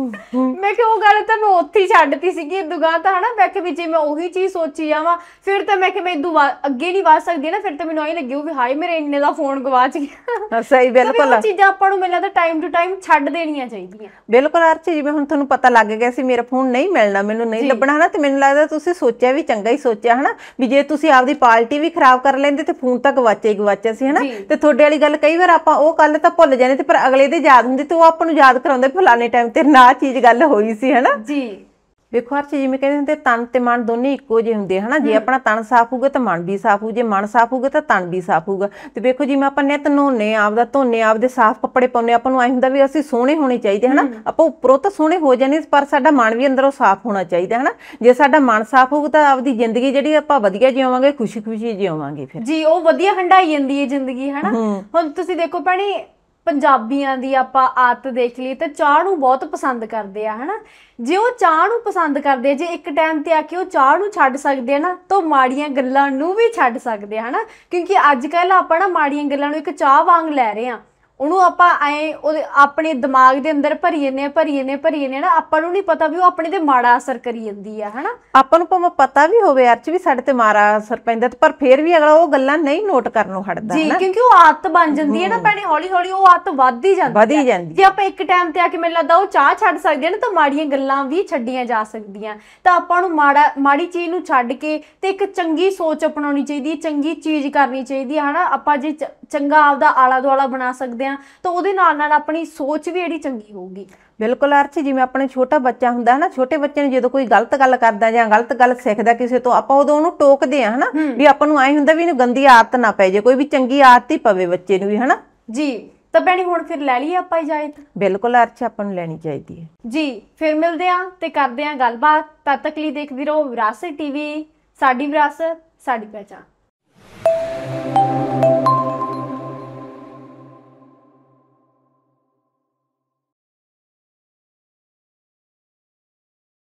ਮੈਂ ਕਿ ਉਹ ਗੱਲ ਤਾਂ ਮੈਂ ਉੱਥੇ ਹੀ ਛੱਡਤੀ ਸੀਗੀ ਦੁਕਾਨ ਤਾਂ ਹਨਾ ਬੈਕ ਵੀ ਜੇ ਮੈਂ ਉਹੀ ਚੀਜ਼ ਸੋਚੀ ਜਾਵਾਂ ਫਿਰ ਤਾਂ ਮੈਂ ਕਿ ਮੈਂ ਇਦੋਂ ਅੱਗੇ ਨਹੀਂ ਵਾ ਸਕਦੀ ਨਾ ਫਿਰ ਤਾਂ ਮੈਨੂੰ ਆਈ ਲੱਗਿਓ ਵੀ ਹਾਏ ਮੇਰੇ ਇੰਨੇ ਦਾ ਫੋਨ ਗਵਾਚ ਗਿਆ ਸਹੀ ਬਿਲਕੁਲ ਉਹ ਚੀਜ਼ਾਂ ਆਪਾਂ ਨੂੰ ਮੈਨੂੰ ਤਾਂ ਟਾਈਮ ਟੂ ਟਾਈਮ ਛੱਡ ਦੇਣੀਆਂ ਚਾਹੀਦੀਆਂ ਬਿਲਕੁਲ ਅਰਚੀ ਜਿਵੇਂ ਹੁਣ ਤੁਹਾਨੂੰ ਪਤਾ ਲੱਗ ਗਿਆ ਸੀ ਮੇਰਾ ਫੋਨ ਨਹੀਂ ਮਿਲਣਾ ਮੈਨੂੰ ਨਹੀਂ ਲੱਭਣਾ ਹਨਾ ਤੇ ਮੈਨੂੰ ਲੱਗਦਾ ਤੁਸੀਂ ਸੋਚਿਆ ਵੀ ਚੰਗਾ ਹੀ ਸੋਚਿਆ ਹਨਾ ਵੀ ਜੇ ਤੁਸੀਂ ਆਪਦੀ ਪਾਰਟੀ ਵੀ ਖਰਾਬ ਖਰਾਬ ਕਰ ਲੈਂਦੇ ਤੇ ਫੋਨ ਤੱਕ ਵਾਚੇ ਹੀ ਵਾਚੇ ਸੀ ਹਨਾ ਤੇ ਤੁਹਾਡੇ ਵਾਲੀ ਗੱਲ ਕਈ ਵਾਰ ਆਪਾਂ ਉਹ ਕੱਲ ਤਾਂ ਭੁੱਲ ਜਾਂਦੇ ਤੇ ਪਰ ਅਗਲੇ ਦੇ ਯਾਦ ਹੁੰਦੀ ਤੇ ਉਹ ਆਪਾਂ ਨੂੰ ਯਾਦ ਕਰਾਉਂਦੇ ਫਲਾਣੇ ਟਾਈਮ ਤੇ ਨਾ ਚੀਜ਼ ਗੱਲ ਹੋਈ ਸੀ ਹਨਾ ਜੀ ਵੇਖੋ ਹਰ ਚੀਜ਼ ਜਿਵੇਂ ਕਹਿੰਦੇ ਹੁੰਦੇ ਤਨ ਤੇ ਮਨ ਦੋਨੇ ਇੱਕੋ ਜਿਹੇ ਹੁੰਦੇ ਹਨਾ ਜੇ ਆਪਣਾ ਤਨ ਸਾਫ਼ ਹੋਊਗਾ ਤਾਂ ਮਨ ਵੀ ਸਾਫ਼ ਹੋਊ ਜੇ ਮਨ ਸਾਫ਼ ਹੋਊਗਾ ਤਾਂ ਤਨ ਵੀ ਸਾਫ਼ ਹੋਊਗਾ ਤੇ ਵੇਖੋ ਜਿਵੇਂ ਆਪਾਂ ਨਿਤ ਨਹਾਉਂਦੇ ਆਪਦਾ ਦਾ ਧੋਨੇ ਆਪਦੇ ਸਾਫ਼ ਕੱਪੜੇ ਪਾਉਨੇ ਆਪਾਂ ਨੂੰ ਐ ਹੁੰਦਾ ਵੀ ਅਸੀਂ ਸੋਹਣੇ ਹੋਣੇ ਚਾਹੀਦੇ ਹਨਾ ਆਪਾਂ ਉੱਪਰੋਂ ਤਾਂ ਸੋਹਣੇ ਹੋ ਜਾਣੇ ਪਰ ਸਾਡਾ ਮਨ ਵੀ ਅੰਦਰੋਂ ਸਾਫ਼ ਹੋਣਾ ਚਾਹੀਦਾ ਹਨਾ ਜੇ ਸਾਡਾ ਮਨ ਸਾਫ਼ ਹੋਊਗਾ ਤਾਂ ਆਪਦੀ ਜ਼ਿੰਦਗੀ ਜਿਹੜੀ ਆਪਾਂ ਵਧੀਆ ਜਿਉਵਾਂਗੇ ਖੁਸ਼ੀ-ਖੁਸ਼ੀ ਜਿਉਵਾਂਗੇ ਫਿਰ ਜੀ ਉਹ ਵਧੀਆ ਹੰਡਾਈ ਜਾਂਦੀ ਹੈ ਜ਼ਿੰਦਗੀ ਹਨਾ ਹੁਣ ਤੁਸੀਂ ਦੇਖੋ ਪਾਣੀ ਪੰਜਾਬੀਆਂ ਦੀ ਆਪਾਂ ਆਤ ਦੇਖ ਲਈ ਤੇ ਚਾਹ ਨੂੰ ਬਹੁਤ ਪਸੰਦ ਕਰਦੇ ਆ ਹਨਾ ਜੇ ਉਹ ਚਾਹ ਨੂੰ ਪਸੰਦ ਕਰਦੇ ਜੇ ਇੱਕ ਟਾਈਮ ਤੇ ਆ ਕੇ ਉਹ ਚਾਹ ਨੂੰ ਛੱਡ ਸਕਦੇ ਆ ਨਾ ਤਾਂ ਮਾੜੀਆਂ ਗੱਲਾਂ ਨੂੰ ਵੀ ਛੱਡ ਸਕਦੇ ਆ ਹਨਾ ਕਿਉਂਕਿ ਅੱਜ ਕੱਲ ਆਪਾਂ ਨਾ ਮਾੜੀਆਂ ਗੱਲਾਂ ਨੂੰ ਇੱਕ ਚਾਹ ਵਾਂਗ ਲੈ ਰਹੇ ਆ ਉਹਨੂੰ ਆਪਾਂ ਐ ਉਹਦੇ ਆਪਣੇ ਦਿਮਾਗ ਦੇ ਅੰਦਰ ਭਰੀ ਨੇ ਆ ਭਰੀ ਭਰੀਏ ਭਰੀ ਨਾ ਆਪਾਂ ਨੂੰ ਨਹੀਂ ਪਤਾ ਵੀ ਉਹ ਆਪਣੇ ਤੇ ਮਾੜਾ ਅਸਰ ਕਰੀ ਜਾਂਦੀ ਆ ਹਨਾ ਆਪਾਂ ਨੂੰ ਭਾਵੇਂ ਪਤਾ ਵੀ ਹੋਵੇ ਅਰਚ ਵੀ ਸਾਡੇ ਤੇ ਮਾੜਾ ਅਸਰ ਪੈਂਦਾ ਪਰ ਫੇਰ ਵੀ ਅਗਲਾ ਉਹ ਗੱਲਾਂ ਨਹੀਂ ਨੋਟ ਕਰਨੋਂ ਹਟਦਾ ਜੀ ਕਿਉਂਕਿ ਉਹ ਆਦਤ ਬਣ ਜਾਂਦੀ ਹੈ ਨਾ ਪੈਣੀ ਹੌਲੀ ਹੌਲੀ ਉਹ ਆਦਤ ਵੱਧਦੀ ਜਾਂਦੀ ਵੱਧਦੀ ਜਾਂਦੀ ਜੇ ਆਪਾਂ ਇੱਕ ਟਾਈਮ ਤੇ ਆ ਕੇ ਮੈਨੂੰ ਲੱਗਦਾ ਉਹ ਚਾਹ ਛੱਡ ਸਕਦੇ ਨਾ ਤਾਂ ਮਾੜੀਆਂ ਗੱਲਾਂ ਵੀ ਛੱਡੀਆਂ ਜਾ ਸਕਦੀਆਂ ਤਾਂ ਆਪਾਂ ਨੂੰ ਮਾੜਾ ਮਾੜੀ ਚੀਜ਼ ਨੂੰ ਛੱਡ ਕੇ ਤੇ ਇੱਕ ਚੰਗੀ ਸੋਚ ਅਪਣਾਉਣੀ ਚਾਹੀਦੀ ਹੈ ਚੰਗੀ ਚੀਜ਼ ਕਰਨੀ ਚਾਹੀਦੀ ਹੈ ਹਨਾ ਆਪਾਂ ਜੇ ਚੰਗਾ ਆਪਦਾ ਆਲਾ ਦੁਆਲਾ ਬਣਾ ਸਕਦੇ ਆ ਤਾਂ ਉਹਦੇ ਨਾਲ ਨਾਲ ਆਪਣੀ ਸੋਚ ਵੀ ਜਿਹੜੀ ਚੰਗੀ ਹੋਊਗੀ ਬਿਲਕੁਲ ਅਰਚ ਜਿਵੇਂ ਆਪਣੇ ਛੋਟਾ ਬੱਚਾ ਹੁੰਦਾ ਹੈ ਨਾ ਛੋਟੇ ਬੱਚੇ ਨੂੰ ਜਦੋਂ ਕੋਈ ਗਲਤ ਗੱਲ ਕਰਦਾ ਜਾਂ ਗਲਤ ਗੱਲ ਸਿੱਖਦਾ ਕਿਸੇ ਤੋਂ ਆਪਾਂ ਉਦੋਂ ਉਹਨੂੰ ਟੋਕਦੇ ਆ ਹਨਾ ਵੀ ਆਪਾਂ ਨੂੰ ਐ ਹੁੰਦਾ ਵੀ ਇਹਨੂੰ ਗੰਦੀ ਆਦਤ ਨਾ ਪੈ ਜੇ ਕੋਈ ਵੀ ਚੰਗੀ ਆਦਤ ਹੀ ਪਵੇ ਬੱਚੇ ਨੂੰ ਵੀ ਹਨਾ ਜੀ ਤਾਂ ਭੈਣੀ ਹੁਣ ਫਿਰ ਲੈ ਲਈਏ ਆਪਾਂ ਇਜਾਜ਼ਤ ਬਿਲਕੁਲ ਅਰਚ ਆਪਾਂ ਨੂੰ ਲੈਣੀ ਚਾਹੀਦੀ ਹੈ ਜੀ ਫਿਰ ਮਿਲਦੇ ਆ ਤੇ ਕਰਦੇ ਆ ਗੱਲਬਾਤ ਤਦ ਤੱਕ ਲਈ ਦੇਖਦੇ ਰਹੋ ਵਿਰਾਸਤ ਟੀਵੀ ਸਾਡੀ ਵਿਰਾਸਤ ਸਾਡੀ ਪਹਿਚਾਣ